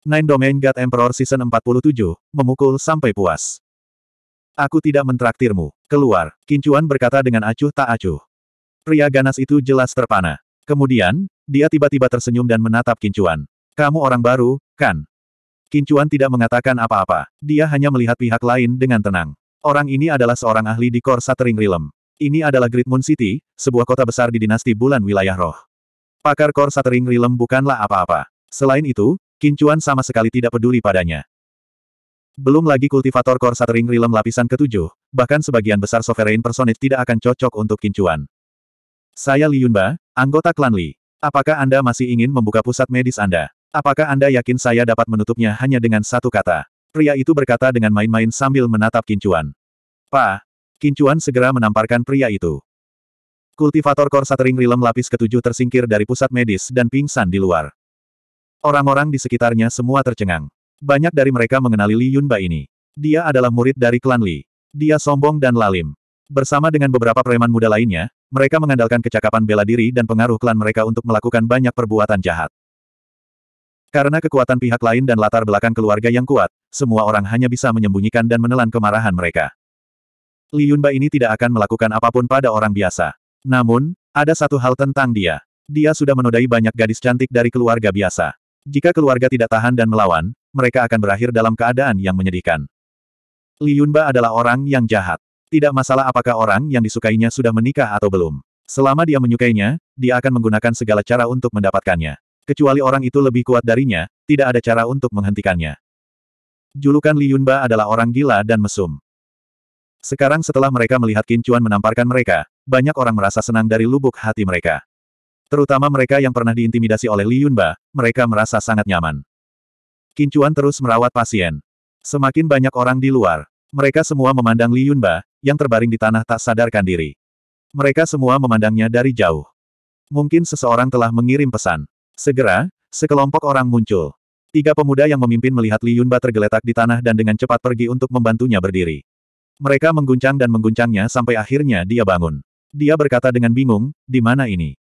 Nine Domain God Emperor Season 47, memukul sampai puas. Aku tidak mentraktirmu. Keluar, Kincuan berkata dengan acuh tak acuh. Pria ganas itu jelas terpana. Kemudian, dia tiba-tiba tersenyum dan menatap Kincuan. Kamu orang baru, kan? Kincuan tidak mengatakan apa-apa. Dia hanya melihat pihak lain dengan tenang. Orang ini adalah seorang ahli di Kor Satering Realm. Ini adalah Great Moon City, sebuah kota besar di dinasti bulan wilayah roh. Pakar Kor Satering Realm bukanlah apa-apa. Selain itu, Kincuan sama sekali tidak peduli padanya. Belum lagi kultivator korsa tering Rilem lapisan ketujuh, bahkan sebagian besar Sovereign Personit tidak akan cocok untuk Kincuan. Saya Li Yunba, anggota klan Li. Apakah Anda masih ingin membuka pusat medis Anda? Apakah Anda yakin saya dapat menutupnya hanya dengan satu kata? Pria itu berkata dengan main-main sambil menatap Kincuan. Pa! Kincuan segera menamparkan pria itu. Kultivator korsa tering Rilem lapis ketujuh tersingkir dari pusat medis dan pingsan di luar. Orang-orang di sekitarnya semua tercengang. Banyak dari mereka mengenali Li Yunba ini. Dia adalah murid dari klan Li. Dia sombong dan lalim. Bersama dengan beberapa preman muda lainnya, mereka mengandalkan kecakapan bela diri dan pengaruh klan mereka untuk melakukan banyak perbuatan jahat. Karena kekuatan pihak lain dan latar belakang keluarga yang kuat, semua orang hanya bisa menyembunyikan dan menelan kemarahan mereka. Li Yunba ini tidak akan melakukan apapun pada orang biasa. Namun, ada satu hal tentang dia. Dia sudah menodai banyak gadis cantik dari keluarga biasa. Jika keluarga tidak tahan dan melawan, mereka akan berakhir dalam keadaan yang menyedihkan. Li Yunba adalah orang yang jahat. Tidak masalah apakah orang yang disukainya sudah menikah atau belum. Selama dia menyukainya, dia akan menggunakan segala cara untuk mendapatkannya. Kecuali orang itu lebih kuat darinya, tidak ada cara untuk menghentikannya. Julukan Li Yunba adalah orang gila dan mesum. Sekarang setelah mereka melihat Kincuan menamparkan mereka, banyak orang merasa senang dari lubuk hati mereka. Terutama mereka yang pernah diintimidasi oleh Li Yunba, mereka merasa sangat nyaman. Kincuan terus merawat pasien. Semakin banyak orang di luar, mereka semua memandang Li Yunba, yang terbaring di tanah tak sadarkan diri. Mereka semua memandangnya dari jauh. Mungkin seseorang telah mengirim pesan. Segera, sekelompok orang muncul. Tiga pemuda yang memimpin melihat Li Yunba tergeletak di tanah dan dengan cepat pergi untuk membantunya berdiri. Mereka mengguncang dan mengguncangnya sampai akhirnya dia bangun. Dia berkata dengan bingung, di mana ini?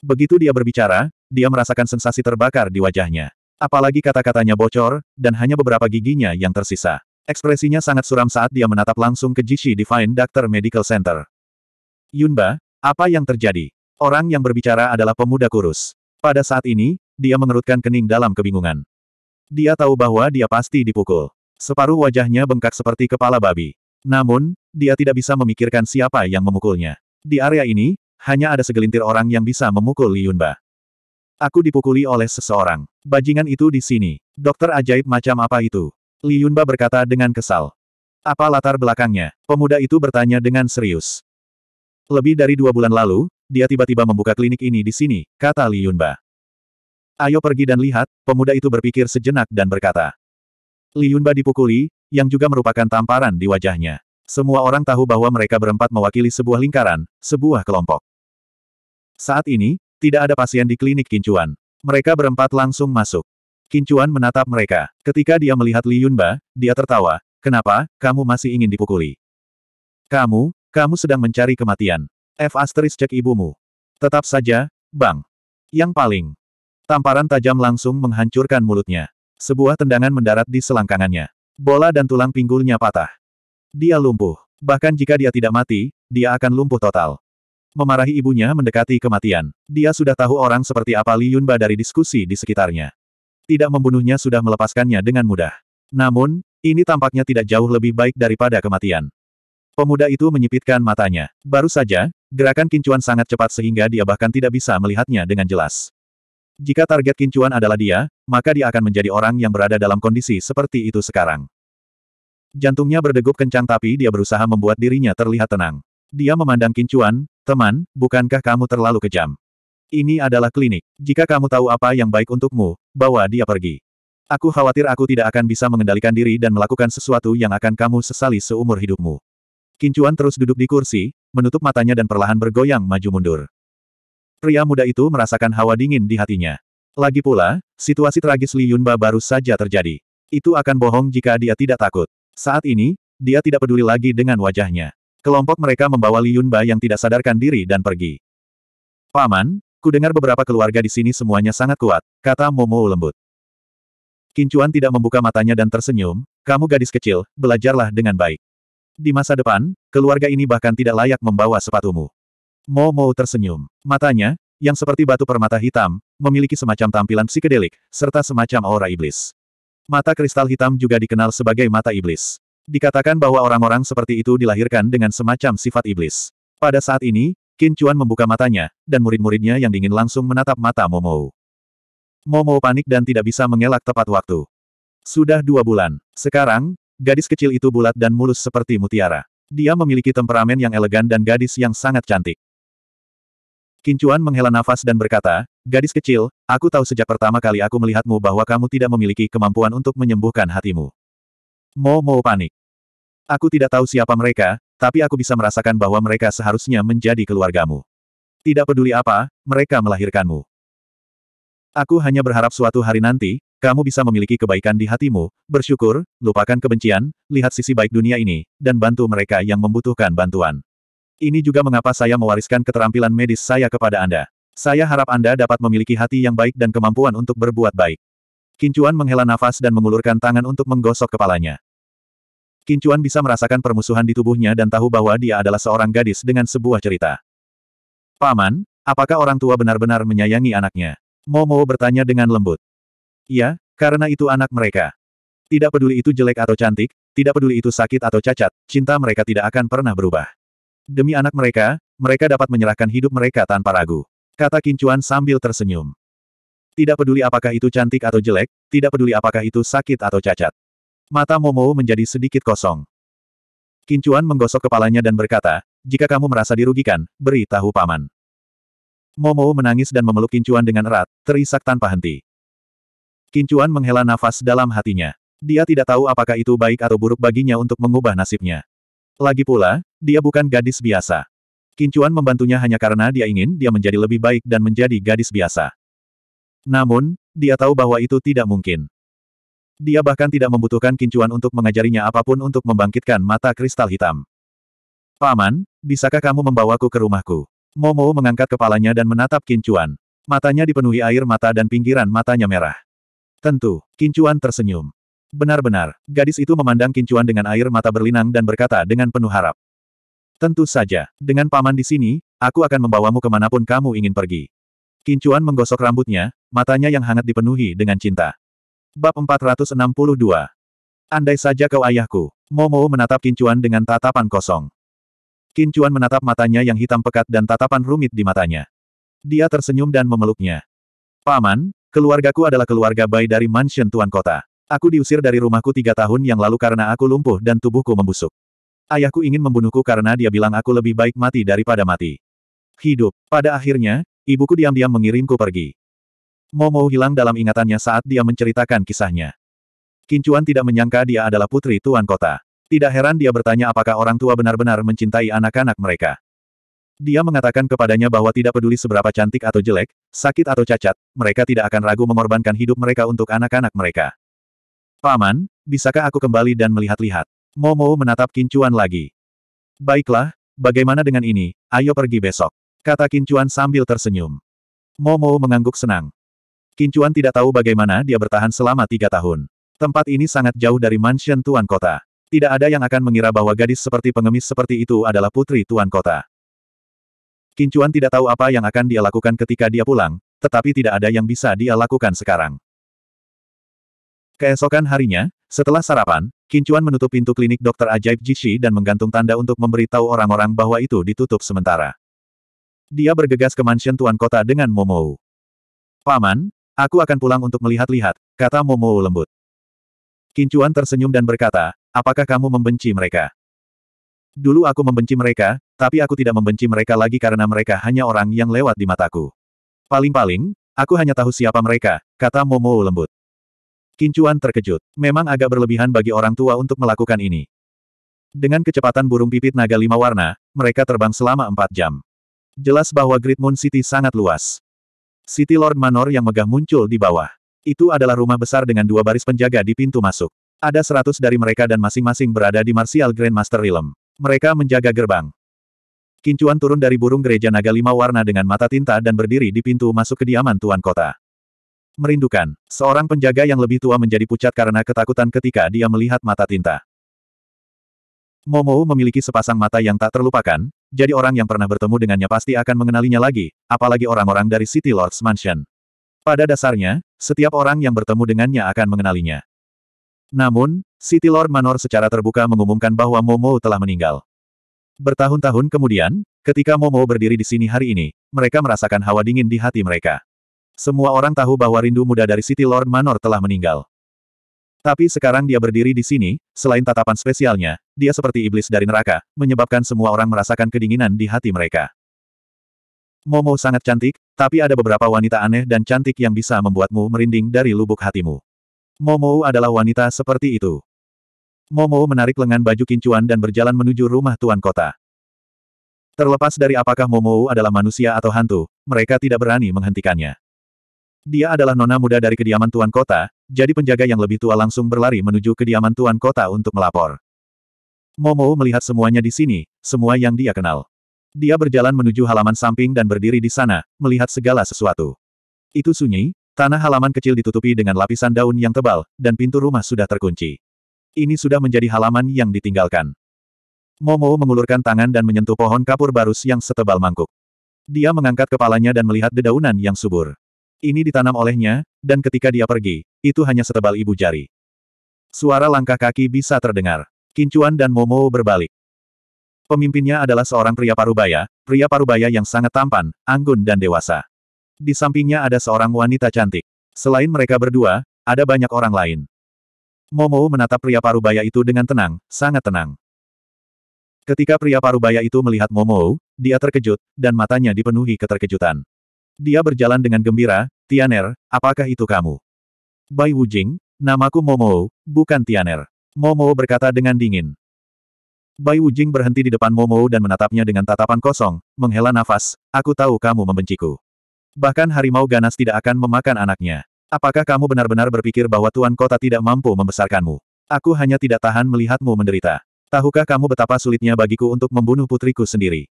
Begitu dia berbicara, dia merasakan sensasi terbakar di wajahnya. Apalagi kata-katanya bocor, dan hanya beberapa giginya yang tersisa. Ekspresinya sangat suram saat dia menatap langsung ke Jishi Divine Doctor Medical Center. Yunba, apa yang terjadi? Orang yang berbicara adalah pemuda kurus. Pada saat ini, dia mengerutkan kening dalam kebingungan. Dia tahu bahwa dia pasti dipukul. Separuh wajahnya bengkak seperti kepala babi. Namun, dia tidak bisa memikirkan siapa yang memukulnya. Di area ini, hanya ada segelintir orang yang bisa memukul Li Yunba. Aku dipukuli oleh seseorang. Bajingan itu di sini. Dokter ajaib macam apa itu? Li Yunba berkata dengan kesal. Apa latar belakangnya? Pemuda itu bertanya dengan serius. Lebih dari dua bulan lalu, dia tiba-tiba membuka klinik ini di sini, kata Li Yunba. Ayo pergi dan lihat, pemuda itu berpikir sejenak dan berkata. Li Yunba dipukuli, yang juga merupakan tamparan di wajahnya. Semua orang tahu bahwa mereka berempat mewakili sebuah lingkaran, sebuah kelompok. Saat ini, tidak ada pasien di klinik Kincuan. Mereka berempat langsung masuk. Kincuan menatap mereka. Ketika dia melihat Li Yunba, dia tertawa. Kenapa, kamu masih ingin dipukuli? Kamu, kamu sedang mencari kematian. F asteris cek ibumu. Tetap saja, bang. Yang paling. Tamparan tajam langsung menghancurkan mulutnya. Sebuah tendangan mendarat di selangkangannya. Bola dan tulang pinggulnya patah. Dia lumpuh. Bahkan jika dia tidak mati, dia akan lumpuh total. Memarahi ibunya mendekati kematian. Dia sudah tahu orang seperti apa Li Yunba dari diskusi di sekitarnya. Tidak membunuhnya sudah melepaskannya dengan mudah. Namun, ini tampaknya tidak jauh lebih baik daripada kematian. Pemuda itu menyipitkan matanya. Baru saja, gerakan kincuan sangat cepat sehingga dia bahkan tidak bisa melihatnya dengan jelas. Jika target kincuan adalah dia, maka dia akan menjadi orang yang berada dalam kondisi seperti itu sekarang. Jantungnya berdegup kencang tapi dia berusaha membuat dirinya terlihat tenang. Dia memandang kincuan, Teman, bukankah kamu terlalu kejam? Ini adalah klinik. Jika kamu tahu apa yang baik untukmu, bawa dia pergi. Aku khawatir aku tidak akan bisa mengendalikan diri dan melakukan sesuatu yang akan kamu sesali seumur hidupmu. Kincuan terus duduk di kursi, menutup matanya dan perlahan bergoyang maju mundur. Pria muda itu merasakan hawa dingin di hatinya. Lagi pula, situasi tragis Li Yunba baru saja terjadi. Itu akan bohong jika dia tidak takut. Saat ini, dia tidak peduli lagi dengan wajahnya. Kelompok mereka membawa Li Yunba yang tidak sadarkan diri dan pergi. Paman, ku dengar beberapa keluarga di sini semuanya sangat kuat, kata Momo lembut. Kincuan tidak membuka matanya dan tersenyum, kamu gadis kecil, belajarlah dengan baik. Di masa depan, keluarga ini bahkan tidak layak membawa sepatumu. Momo tersenyum. Matanya, yang seperti batu permata hitam, memiliki semacam tampilan psikedelik, serta semacam aura iblis. Mata kristal hitam juga dikenal sebagai mata iblis. Dikatakan bahwa orang-orang seperti itu dilahirkan dengan semacam sifat iblis. Pada saat ini, Qin Chuan membuka matanya, dan murid-muridnya yang dingin langsung menatap mata Momo. Momo panik dan tidak bisa mengelak tepat waktu. Sudah dua bulan. Sekarang, gadis kecil itu bulat dan mulus seperti mutiara. Dia memiliki temperamen yang elegan dan gadis yang sangat cantik. Kincuan menghela nafas dan berkata, Gadis kecil, aku tahu sejak pertama kali aku melihatmu bahwa kamu tidak memiliki kemampuan untuk menyembuhkan hatimu. Momo panik. Aku tidak tahu siapa mereka, tapi aku bisa merasakan bahwa mereka seharusnya menjadi keluargamu. Tidak peduli apa, mereka melahirkanmu. Aku hanya berharap suatu hari nanti, kamu bisa memiliki kebaikan di hatimu, bersyukur, lupakan kebencian, lihat sisi baik dunia ini, dan bantu mereka yang membutuhkan bantuan. Ini juga mengapa saya mewariskan keterampilan medis saya kepada Anda. Saya harap Anda dapat memiliki hati yang baik dan kemampuan untuk berbuat baik. Kincuan menghela nafas dan mengulurkan tangan untuk menggosok kepalanya. Kincuan bisa merasakan permusuhan di tubuhnya dan tahu bahwa dia adalah seorang gadis dengan sebuah cerita. Paman, apakah orang tua benar-benar menyayangi anaknya? Momo bertanya dengan lembut. Iya, karena itu anak mereka. Tidak peduli itu jelek atau cantik, tidak peduli itu sakit atau cacat, cinta mereka tidak akan pernah berubah. Demi anak mereka, mereka dapat menyerahkan hidup mereka tanpa ragu. Kata Kincuan sambil tersenyum. Tidak peduli apakah itu cantik atau jelek, tidak peduli apakah itu sakit atau cacat. Mata Momo menjadi sedikit kosong. Kincuan menggosok kepalanya dan berkata, jika kamu merasa dirugikan, beri tahu paman. Momo menangis dan memeluk Kincuan dengan erat, terisak tanpa henti. Kincuan menghela nafas dalam hatinya. Dia tidak tahu apakah itu baik atau buruk baginya untuk mengubah nasibnya. Lagi pula, dia bukan gadis biasa. Kincuan membantunya hanya karena dia ingin dia menjadi lebih baik dan menjadi gadis biasa. Namun, dia tahu bahwa itu tidak mungkin. Dia bahkan tidak membutuhkan kincuan untuk mengajarinya apapun untuk membangkitkan mata kristal hitam. Paman, bisakah kamu membawaku ke rumahku? Momo mengangkat kepalanya dan menatap kincuan. Matanya dipenuhi air mata dan pinggiran matanya merah. Tentu, kincuan tersenyum. Benar-benar, gadis itu memandang kincuan dengan air mata berlinang dan berkata dengan penuh harap. Tentu saja, dengan paman di sini, aku akan membawamu kemanapun kamu ingin pergi. Kincuan menggosok rambutnya, matanya yang hangat dipenuhi dengan cinta. Bab 462. Andai saja kau ayahku. Momo menatap Kincuan dengan tatapan kosong. Kincuan menatap matanya yang hitam pekat dan tatapan rumit di matanya. Dia tersenyum dan memeluknya. Paman, keluargaku adalah keluarga bayi dari mansion Tuan Kota. Aku diusir dari rumahku tiga tahun yang lalu karena aku lumpuh dan tubuhku membusuk. Ayahku ingin membunuhku karena dia bilang aku lebih baik mati daripada mati. Hidup. Pada akhirnya, ibuku diam-diam mengirimku pergi. Momo hilang dalam ingatannya saat dia menceritakan kisahnya. Kincuan tidak menyangka dia adalah putri tuan kota. Tidak heran dia bertanya apakah orang tua benar-benar mencintai anak-anak mereka. Dia mengatakan kepadanya bahwa tidak peduli seberapa cantik atau jelek, sakit atau cacat, mereka tidak akan ragu mengorbankan hidup mereka untuk anak-anak mereka. Paman, bisakah aku kembali dan melihat-lihat? Momo menatap Kincuan lagi. Baiklah, bagaimana dengan ini, ayo pergi besok. Kata Kincuan sambil tersenyum. Momo mengangguk senang. Kincuan tidak tahu bagaimana dia bertahan selama tiga tahun. Tempat ini sangat jauh dari mansion Tuan Kota. Tidak ada yang akan mengira bahwa gadis seperti pengemis seperti itu adalah putri Tuan Kota. Kincuan tidak tahu apa yang akan dia lakukan ketika dia pulang, tetapi tidak ada yang bisa dia lakukan sekarang. Keesokan harinya, setelah sarapan, Kincuan menutup pintu klinik dokter ajaib Jishi dan menggantung tanda untuk memberitahu orang-orang bahwa itu ditutup sementara. Dia bergegas ke mansion Tuan Kota dengan Momou. Paman, Aku akan pulang untuk melihat-lihat, kata Momo lembut. Kincuan tersenyum dan berkata, apakah kamu membenci mereka? Dulu aku membenci mereka, tapi aku tidak membenci mereka lagi karena mereka hanya orang yang lewat di mataku. Paling-paling, aku hanya tahu siapa mereka, kata Momo lembut. Kincuan terkejut. Memang agak berlebihan bagi orang tua untuk melakukan ini. Dengan kecepatan burung pipit naga lima warna, mereka terbang selama empat jam. Jelas bahwa Great Moon City sangat luas. City Lord Manor yang megah muncul di bawah. Itu adalah rumah besar dengan dua baris penjaga di pintu masuk. Ada seratus dari mereka dan masing-masing berada di Martial Grandmaster Realm. Mereka menjaga gerbang. Kincuan turun dari burung gereja naga lima warna dengan mata tinta dan berdiri di pintu masuk kediaman Tuan Kota. Merindukan, seorang penjaga yang lebih tua menjadi pucat karena ketakutan ketika dia melihat mata tinta. Momo memiliki sepasang mata yang tak terlupakan, jadi orang yang pernah bertemu dengannya pasti akan mengenalinya lagi, apalagi orang-orang dari City Lord's Mansion. Pada dasarnya, setiap orang yang bertemu dengannya akan mengenalinya. Namun, City Lord Manor secara terbuka mengumumkan bahwa Momo telah meninggal. Bertahun-tahun kemudian, ketika Momo berdiri di sini hari ini, mereka merasakan hawa dingin di hati mereka. Semua orang tahu bahwa rindu muda dari City Lord Manor telah meninggal. Tapi sekarang dia berdiri di sini, selain tatapan spesialnya, dia seperti iblis dari neraka, menyebabkan semua orang merasakan kedinginan di hati mereka. Momo sangat cantik, tapi ada beberapa wanita aneh dan cantik yang bisa membuatmu merinding dari lubuk hatimu. Momo adalah wanita seperti itu. Momo menarik lengan baju kincuan dan berjalan menuju rumah tuan kota. Terlepas dari apakah Momo adalah manusia atau hantu, mereka tidak berani menghentikannya. Dia adalah nona muda dari kediaman tuan kota, jadi penjaga yang lebih tua langsung berlari menuju kediaman tuan kota untuk melapor. Momo melihat semuanya di sini, semua yang dia kenal. Dia berjalan menuju halaman samping dan berdiri di sana, melihat segala sesuatu. Itu sunyi, tanah halaman kecil ditutupi dengan lapisan daun yang tebal, dan pintu rumah sudah terkunci. Ini sudah menjadi halaman yang ditinggalkan. Momo mengulurkan tangan dan menyentuh pohon kapur barus yang setebal mangkuk. Dia mengangkat kepalanya dan melihat dedaunan yang subur. Ini ditanam olehnya, dan ketika dia pergi, itu hanya setebal ibu jari. Suara langkah kaki bisa terdengar. Kincuan dan Momo berbalik. Pemimpinnya adalah seorang pria parubaya, pria parubaya yang sangat tampan, anggun dan dewasa. Di sampingnya ada seorang wanita cantik. Selain mereka berdua, ada banyak orang lain. Momo menatap pria parubaya itu dengan tenang, sangat tenang. Ketika pria parubaya itu melihat Momo, dia terkejut, dan matanya dipenuhi keterkejutan. Dia berjalan dengan gembira, Tianer, apakah itu kamu? Bai Wujing, namaku Momo, bukan Tianer. Momo berkata dengan dingin. Bai Wujing berhenti di depan Momo dan menatapnya dengan tatapan kosong, menghela nafas, aku tahu kamu membenciku. Bahkan harimau ganas tidak akan memakan anaknya. Apakah kamu benar-benar berpikir bahwa Tuan Kota tidak mampu membesarkanmu? Aku hanya tidak tahan melihatmu menderita. Tahukah kamu betapa sulitnya bagiku untuk membunuh putriku sendiri?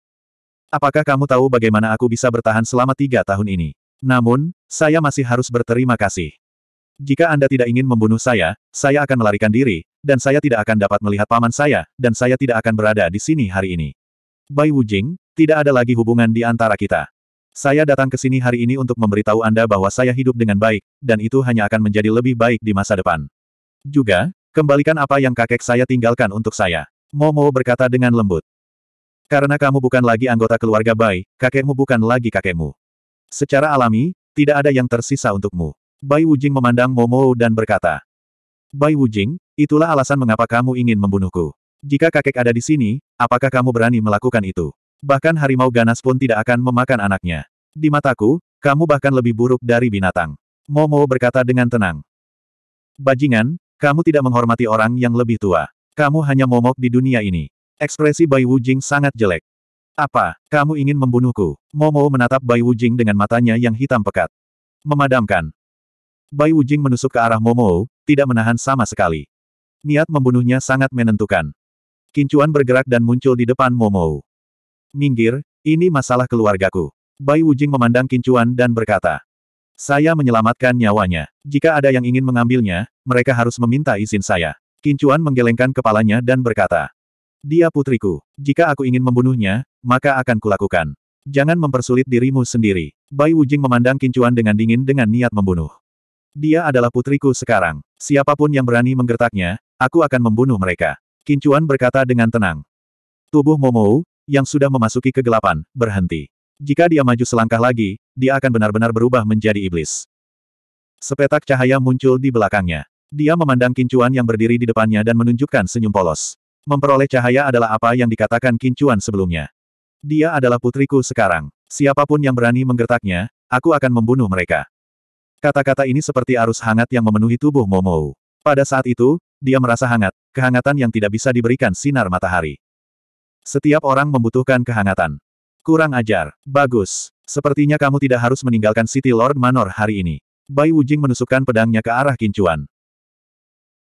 Apakah kamu tahu bagaimana aku bisa bertahan selama tiga tahun ini? Namun, saya masih harus berterima kasih. Jika Anda tidak ingin membunuh saya, saya akan melarikan diri, dan saya tidak akan dapat melihat paman saya, dan saya tidak akan berada di sini hari ini. Bai Wujing, tidak ada lagi hubungan di antara kita. Saya datang ke sini hari ini untuk memberitahu Anda bahwa saya hidup dengan baik, dan itu hanya akan menjadi lebih baik di masa depan. Juga, kembalikan apa yang kakek saya tinggalkan untuk saya. Momo berkata dengan lembut. Karena kamu bukan lagi anggota keluarga Bai, kakekmu bukan lagi kakekmu. Secara alami, tidak ada yang tersisa untukmu. Bai Wujing memandang Momo dan berkata, Bai Wujing, itulah alasan mengapa kamu ingin membunuhku. Jika kakek ada di sini, apakah kamu berani melakukan itu? Bahkan harimau ganas pun tidak akan memakan anaknya. Di mataku, kamu bahkan lebih buruk dari binatang. Momo berkata dengan tenang. Bajingan, kamu tidak menghormati orang yang lebih tua. Kamu hanya momok di dunia ini. Ekspresi Bai Wujing sangat jelek. Apa, kamu ingin membunuhku? Momo menatap Bai Wujing dengan matanya yang hitam pekat. Memadamkan. Bai Wujing menusuk ke arah Momo, tidak menahan sama sekali. Niat membunuhnya sangat menentukan. Kincuan bergerak dan muncul di depan Momo. Minggir, ini masalah keluargaku. Bai Wujing memandang Kincuan dan berkata. Saya menyelamatkan nyawanya. Jika ada yang ingin mengambilnya, mereka harus meminta izin saya. Kincuan menggelengkan kepalanya dan berkata, dia putriku. Jika aku ingin membunuhnya, maka akan kulakukan. Jangan mempersulit dirimu sendiri. Bai Wujing memandang Kincuan dengan dingin dengan niat membunuh. Dia adalah putriku sekarang. Siapapun yang berani menggertaknya, aku akan membunuh mereka. Kincuan berkata dengan tenang. Tubuh Momou, yang sudah memasuki kegelapan, berhenti. Jika dia maju selangkah lagi, dia akan benar-benar berubah menjadi iblis. Sepetak cahaya muncul di belakangnya. Dia memandang Kincuan yang berdiri di depannya dan menunjukkan senyum polos. Memperoleh cahaya adalah apa yang dikatakan Kincuan sebelumnya. Dia adalah putriku sekarang. Siapapun yang berani menggertaknya, aku akan membunuh mereka. Kata-kata ini seperti arus hangat yang memenuhi tubuh Momo. Pada saat itu, dia merasa hangat, kehangatan yang tidak bisa diberikan sinar matahari. Setiap orang membutuhkan kehangatan. Kurang ajar. Bagus. Sepertinya kamu tidak harus meninggalkan City Lord Manor hari ini. Bai Wujing menusukkan pedangnya ke arah Kincuan.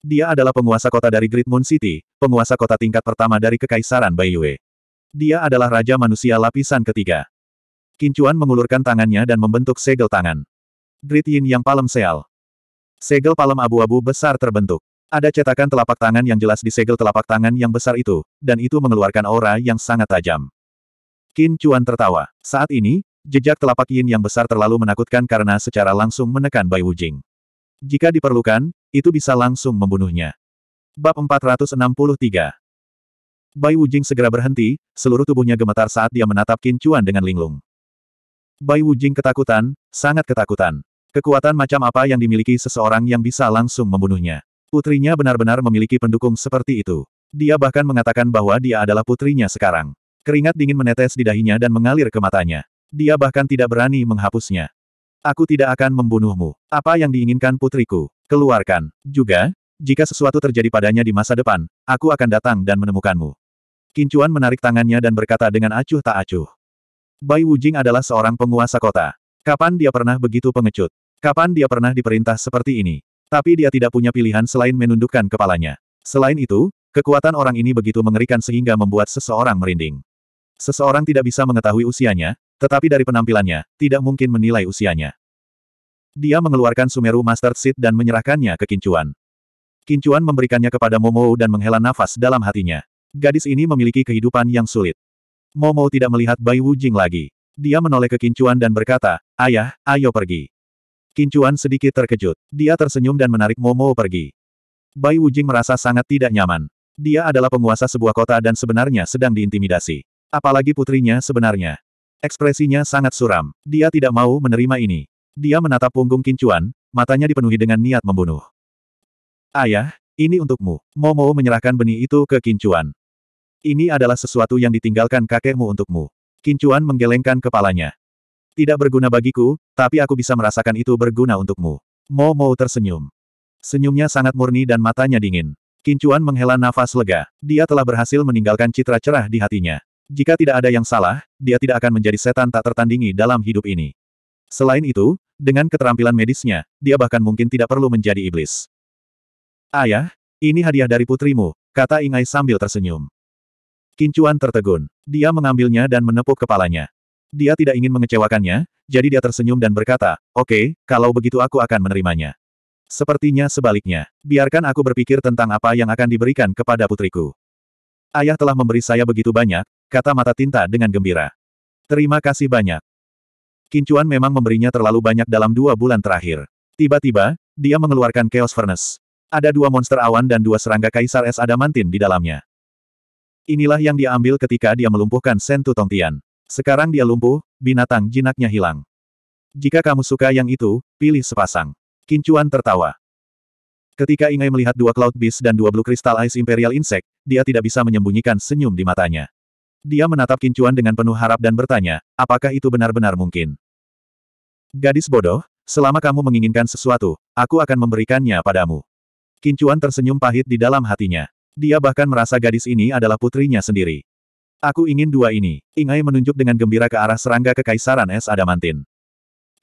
Dia adalah penguasa kota dari Great Moon City, penguasa kota tingkat pertama dari Kekaisaran Bai Yue. Dia adalah Raja Manusia Lapisan Ketiga. Kincuan mengulurkan tangannya dan membentuk segel tangan. Great Yin yang palem seal. Segel palem abu-abu besar terbentuk. Ada cetakan telapak tangan yang jelas di segel telapak tangan yang besar itu, dan itu mengeluarkan aura yang sangat tajam. Qin Chuan tertawa. Saat ini, jejak telapak Yin yang besar terlalu menakutkan karena secara langsung menekan Bai Wujing. Jika diperlukan, itu bisa langsung membunuhnya. Bab 463 Bai Wujing segera berhenti, seluruh tubuhnya gemetar saat dia menatap Qin Chuan dengan linglung. Bai Wujing ketakutan, sangat ketakutan. Kekuatan macam apa yang dimiliki seseorang yang bisa langsung membunuhnya? Putrinya benar-benar memiliki pendukung seperti itu. Dia bahkan mengatakan bahwa dia adalah putrinya sekarang. Keringat dingin menetes di dahinya dan mengalir ke matanya. Dia bahkan tidak berani menghapusnya aku tidak akan membunuhmu. Apa yang diinginkan putriku? Keluarkan. Juga, jika sesuatu terjadi padanya di masa depan, aku akan datang dan menemukanmu. Kincuan menarik tangannya dan berkata dengan acuh tak acuh. Bai Wujing adalah seorang penguasa kota. Kapan dia pernah begitu pengecut? Kapan dia pernah diperintah seperti ini? Tapi dia tidak punya pilihan selain menundukkan kepalanya. Selain itu, kekuatan orang ini begitu mengerikan sehingga membuat seseorang merinding. Seseorang tidak bisa mengetahui usianya, tetapi dari penampilannya, tidak mungkin menilai usianya. Dia mengeluarkan Sumeru Master Seed dan menyerahkannya ke Kincuan. Kincuan memberikannya kepada Momou dan menghela nafas dalam hatinya. Gadis ini memiliki kehidupan yang sulit. Momou tidak melihat Bai Wujing lagi. Dia menoleh ke Kincuan dan berkata, Ayah, ayo pergi. Kincuan sedikit terkejut. Dia tersenyum dan menarik Momou pergi. Bai Wujing merasa sangat tidak nyaman. Dia adalah penguasa sebuah kota dan sebenarnya sedang diintimidasi. Apalagi putrinya sebenarnya. Ekspresinya sangat suram. Dia tidak mau menerima ini. Dia menatap punggung Kincuan, matanya dipenuhi dengan niat membunuh. Ayah, ini untukmu. Momo menyerahkan benih itu ke Kincuan. Ini adalah sesuatu yang ditinggalkan kakekmu untukmu. Kincuan menggelengkan kepalanya. Tidak berguna bagiku, tapi aku bisa merasakan itu berguna untukmu. Momo tersenyum. Senyumnya sangat murni dan matanya dingin. Kincuan menghela nafas lega. Dia telah berhasil meninggalkan citra cerah di hatinya. Jika tidak ada yang salah, dia tidak akan menjadi setan tak tertandingi dalam hidup ini. Selain itu, dengan keterampilan medisnya, dia bahkan mungkin tidak perlu menjadi iblis. Ayah, ini hadiah dari putrimu, kata Ingai sambil tersenyum. Kincuan tertegun. Dia mengambilnya dan menepuk kepalanya. Dia tidak ingin mengecewakannya, jadi dia tersenyum dan berkata, oke, okay, kalau begitu aku akan menerimanya. Sepertinya sebaliknya. Biarkan aku berpikir tentang apa yang akan diberikan kepada putriku. Ayah telah memberi saya begitu banyak, Kata mata tinta dengan gembira. Terima kasih banyak. Kincuan memang memberinya terlalu banyak dalam dua bulan terakhir. Tiba-tiba, dia mengeluarkan Chaos Furnace. Ada dua monster awan dan dua serangga kaisar es adamantin di dalamnya. Inilah yang dia ambil ketika dia melumpuhkan Sentu Tongtian. Sekarang dia lumpuh, binatang jinaknya hilang. Jika kamu suka yang itu, pilih sepasang. Kincuan tertawa. Ketika Ingai melihat dua Cloud Beast dan dua Blue Crystal Ice Imperial Insect, dia tidak bisa menyembunyikan senyum di matanya. Dia menatap kincuan dengan penuh harap dan bertanya, apakah itu benar-benar mungkin? Gadis bodoh, selama kamu menginginkan sesuatu, aku akan memberikannya padamu. Kincuan tersenyum pahit di dalam hatinya. Dia bahkan merasa gadis ini adalah putrinya sendiri. Aku ingin dua ini. Ingai menunjuk dengan gembira ke arah serangga kekaisaran es adamantin.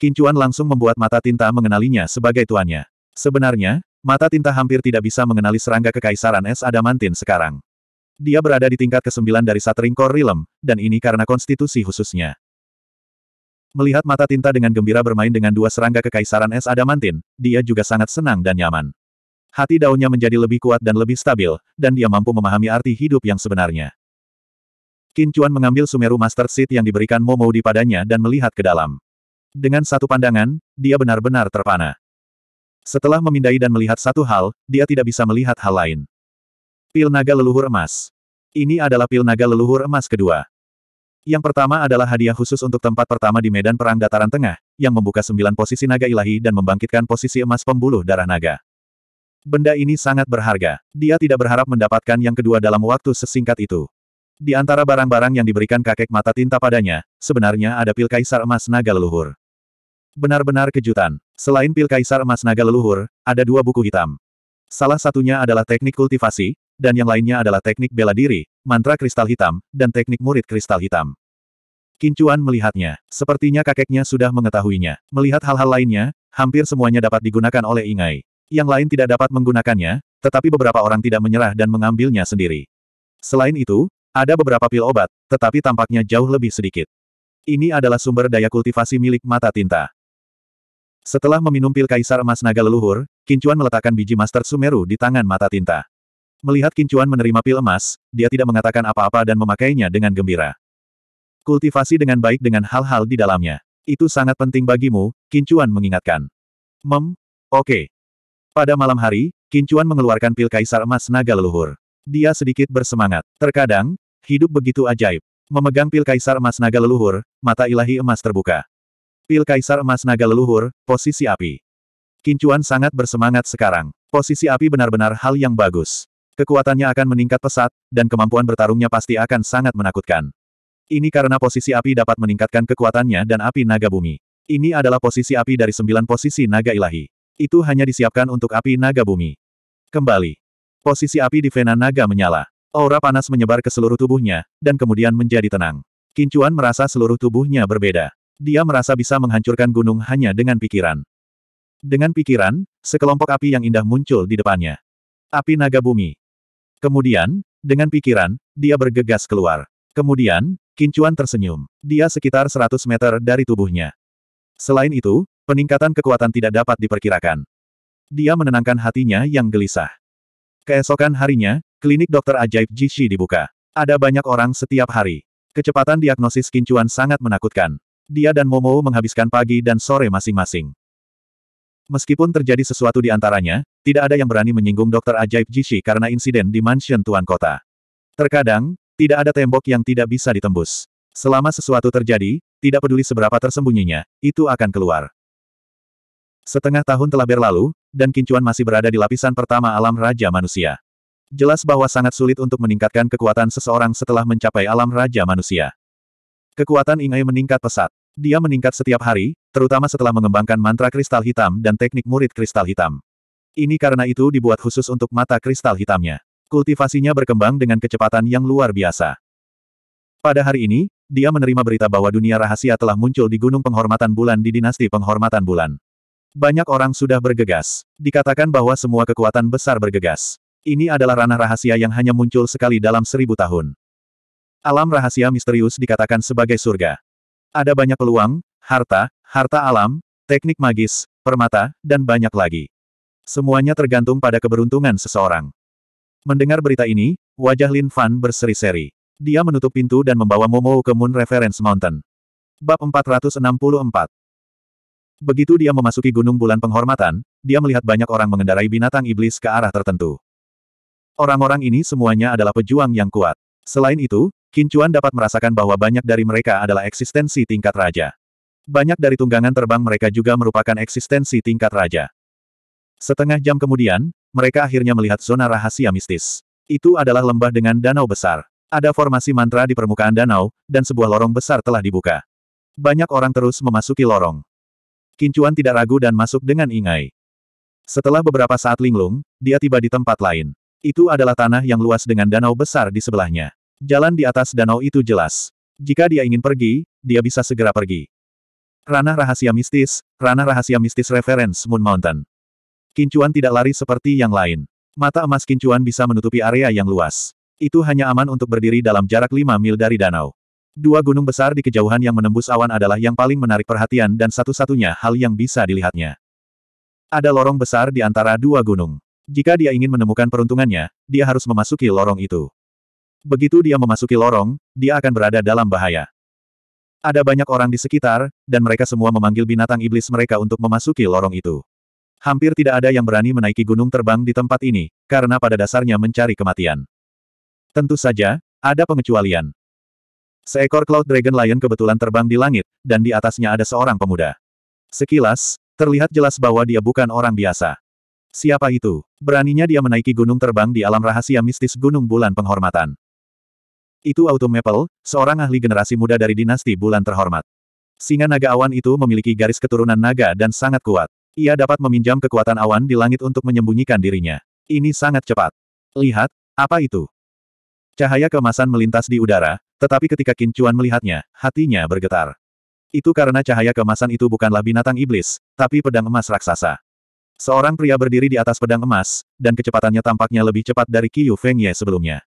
Kincuan langsung membuat mata tinta mengenalinya sebagai tuannya. Sebenarnya, mata tinta hampir tidak bisa mengenali serangga kekaisaran es adamantin sekarang. Dia berada di tingkat ke-9 dari Satring Core Realm, dan ini karena konstitusi khususnya. Melihat mata tinta dengan gembira bermain dengan dua serangga kekaisaran es adamantin, dia juga sangat senang dan nyaman. Hati daunnya menjadi lebih kuat dan lebih stabil, dan dia mampu memahami arti hidup yang sebenarnya. Qin Chuan mengambil Sumeru Master Seed yang diberikan Momo di padanya dan melihat ke dalam. Dengan satu pandangan, dia benar-benar terpana. Setelah memindai dan melihat satu hal, dia tidak bisa melihat hal lain. Pil naga leluhur emas. Ini adalah pil naga leluhur emas kedua. Yang pertama adalah hadiah khusus untuk tempat pertama di medan perang dataran tengah, yang membuka sembilan posisi naga ilahi dan membangkitkan posisi emas pembuluh darah naga. Benda ini sangat berharga. Dia tidak berharap mendapatkan yang kedua dalam waktu sesingkat itu. Di antara barang-barang yang diberikan kakek mata tinta padanya, sebenarnya ada pil kaisar emas naga leluhur. Benar-benar kejutan. Selain pil kaisar emas naga leluhur, ada dua buku hitam. Salah satunya adalah teknik kultivasi, dan yang lainnya adalah teknik bela diri, mantra kristal hitam, dan teknik murid kristal hitam. Kincuan melihatnya. Sepertinya kakeknya sudah mengetahuinya. Melihat hal-hal lainnya, hampir semuanya dapat digunakan oleh Ingai. Yang lain tidak dapat menggunakannya, tetapi beberapa orang tidak menyerah dan mengambilnya sendiri. Selain itu, ada beberapa pil obat, tetapi tampaknya jauh lebih sedikit. Ini adalah sumber daya kultivasi milik mata tinta. Setelah meminum pil kaisar emas naga leluhur, Kincuan meletakkan biji master Sumeru di tangan mata tinta. Melihat Kincuan menerima pil emas, dia tidak mengatakan apa-apa dan memakainya dengan gembira. Kultivasi dengan baik dengan hal-hal di dalamnya. Itu sangat penting bagimu, Kincuan mengingatkan. Mem, oke. Okay. Pada malam hari, Kincuan mengeluarkan pil kaisar emas naga leluhur. Dia sedikit bersemangat. Terkadang, hidup begitu ajaib. Memegang pil kaisar emas naga leluhur, mata ilahi emas terbuka. Pil kaisar emas naga leluhur, posisi api. Kincuan sangat bersemangat sekarang. Posisi api benar-benar hal yang bagus. Kekuatannya akan meningkat pesat, dan kemampuan bertarungnya pasti akan sangat menakutkan. Ini karena posisi api dapat meningkatkan kekuatannya dan api naga bumi. Ini adalah posisi api dari sembilan posisi naga ilahi. Itu hanya disiapkan untuk api naga bumi. Kembali. Posisi api di vena naga menyala. Aura panas menyebar ke seluruh tubuhnya, dan kemudian menjadi tenang. Kincuan merasa seluruh tubuhnya berbeda. Dia merasa bisa menghancurkan gunung hanya dengan pikiran. Dengan pikiran, sekelompok api yang indah muncul di depannya. Api naga bumi. Kemudian, dengan pikiran, dia bergegas keluar. Kemudian, Kincuan tersenyum. Dia sekitar 100 meter dari tubuhnya. Selain itu, peningkatan kekuatan tidak dapat diperkirakan. Dia menenangkan hatinya yang gelisah. Keesokan harinya, klinik dokter ajaib Jishi dibuka. Ada banyak orang setiap hari. Kecepatan diagnosis Kincuan sangat menakutkan. Dia dan Momo menghabiskan pagi dan sore masing-masing. Meskipun terjadi sesuatu di antaranya, tidak ada yang berani menyinggung Dokter Ajaib Jishi karena insiden di mansion Tuan Kota. Terkadang, tidak ada tembok yang tidak bisa ditembus. Selama sesuatu terjadi, tidak peduli seberapa tersembunyinya, itu akan keluar. Setengah tahun telah berlalu, dan Kincuan masih berada di lapisan pertama alam Raja Manusia. Jelas bahwa sangat sulit untuk meningkatkan kekuatan seseorang setelah mencapai alam Raja Manusia. Kekuatan Ingai meningkat pesat. Dia meningkat setiap hari, terutama setelah mengembangkan mantra kristal hitam dan teknik murid kristal hitam. Ini karena itu dibuat khusus untuk mata kristal hitamnya. Kultivasinya berkembang dengan kecepatan yang luar biasa. Pada hari ini, dia menerima berita bahwa dunia rahasia telah muncul di Gunung Penghormatan Bulan di Dinasti Penghormatan Bulan. Banyak orang sudah bergegas. Dikatakan bahwa semua kekuatan besar bergegas. Ini adalah ranah rahasia yang hanya muncul sekali dalam seribu tahun. Alam rahasia misterius dikatakan sebagai surga. Ada banyak peluang, harta, harta alam, teknik magis, permata, dan banyak lagi. Semuanya tergantung pada keberuntungan seseorang. Mendengar berita ini, wajah Lin Fan berseri-seri. Dia menutup pintu dan membawa Momo ke Moon Reference Mountain. Bab 464 Begitu dia memasuki Gunung Bulan Penghormatan, dia melihat banyak orang mengendarai binatang iblis ke arah tertentu. Orang-orang ini semuanya adalah pejuang yang kuat. Selain itu, Kincuan dapat merasakan bahwa banyak dari mereka adalah eksistensi tingkat raja. Banyak dari tunggangan terbang mereka juga merupakan eksistensi tingkat raja. Setengah jam kemudian, mereka akhirnya melihat zona rahasia mistis. Itu adalah lembah dengan danau besar. Ada formasi mantra di permukaan danau, dan sebuah lorong besar telah dibuka. Banyak orang terus memasuki lorong. Kincuan tidak ragu dan masuk dengan ingai. Setelah beberapa saat linglung, dia tiba di tempat lain. Itu adalah tanah yang luas dengan danau besar di sebelahnya. Jalan di atas danau itu jelas. Jika dia ingin pergi, dia bisa segera pergi. Ranah rahasia mistis, ranah rahasia mistis reference Moon Mountain. Kincuan tidak lari seperti yang lain. Mata emas kincuan bisa menutupi area yang luas. Itu hanya aman untuk berdiri dalam jarak 5 mil dari danau. Dua gunung besar di kejauhan yang menembus awan adalah yang paling menarik perhatian dan satu-satunya hal yang bisa dilihatnya. Ada lorong besar di antara dua gunung. Jika dia ingin menemukan peruntungannya, dia harus memasuki lorong itu. Begitu dia memasuki lorong, dia akan berada dalam bahaya. Ada banyak orang di sekitar, dan mereka semua memanggil binatang iblis mereka untuk memasuki lorong itu. Hampir tidak ada yang berani menaiki gunung terbang di tempat ini, karena pada dasarnya mencari kematian. Tentu saja, ada pengecualian. Seekor Cloud Dragon Lion kebetulan terbang di langit, dan di atasnya ada seorang pemuda. Sekilas, terlihat jelas bahwa dia bukan orang biasa. Siapa itu? Beraninya dia menaiki gunung terbang di alam rahasia mistis Gunung Bulan Penghormatan. Itu Auto Maple, seorang ahli generasi muda dari dinasti bulan terhormat. Singa naga awan itu memiliki garis keturunan naga dan sangat kuat. Ia dapat meminjam kekuatan awan di langit untuk menyembunyikan dirinya. Ini sangat cepat. Lihat, apa itu? Cahaya kemasan melintas di udara, tetapi ketika Kincuan melihatnya, hatinya bergetar. Itu karena cahaya kemasan itu bukanlah binatang iblis, tapi pedang emas raksasa. Seorang pria berdiri di atas pedang emas, dan kecepatannya tampaknya lebih cepat dari Qiu Feng Ye sebelumnya.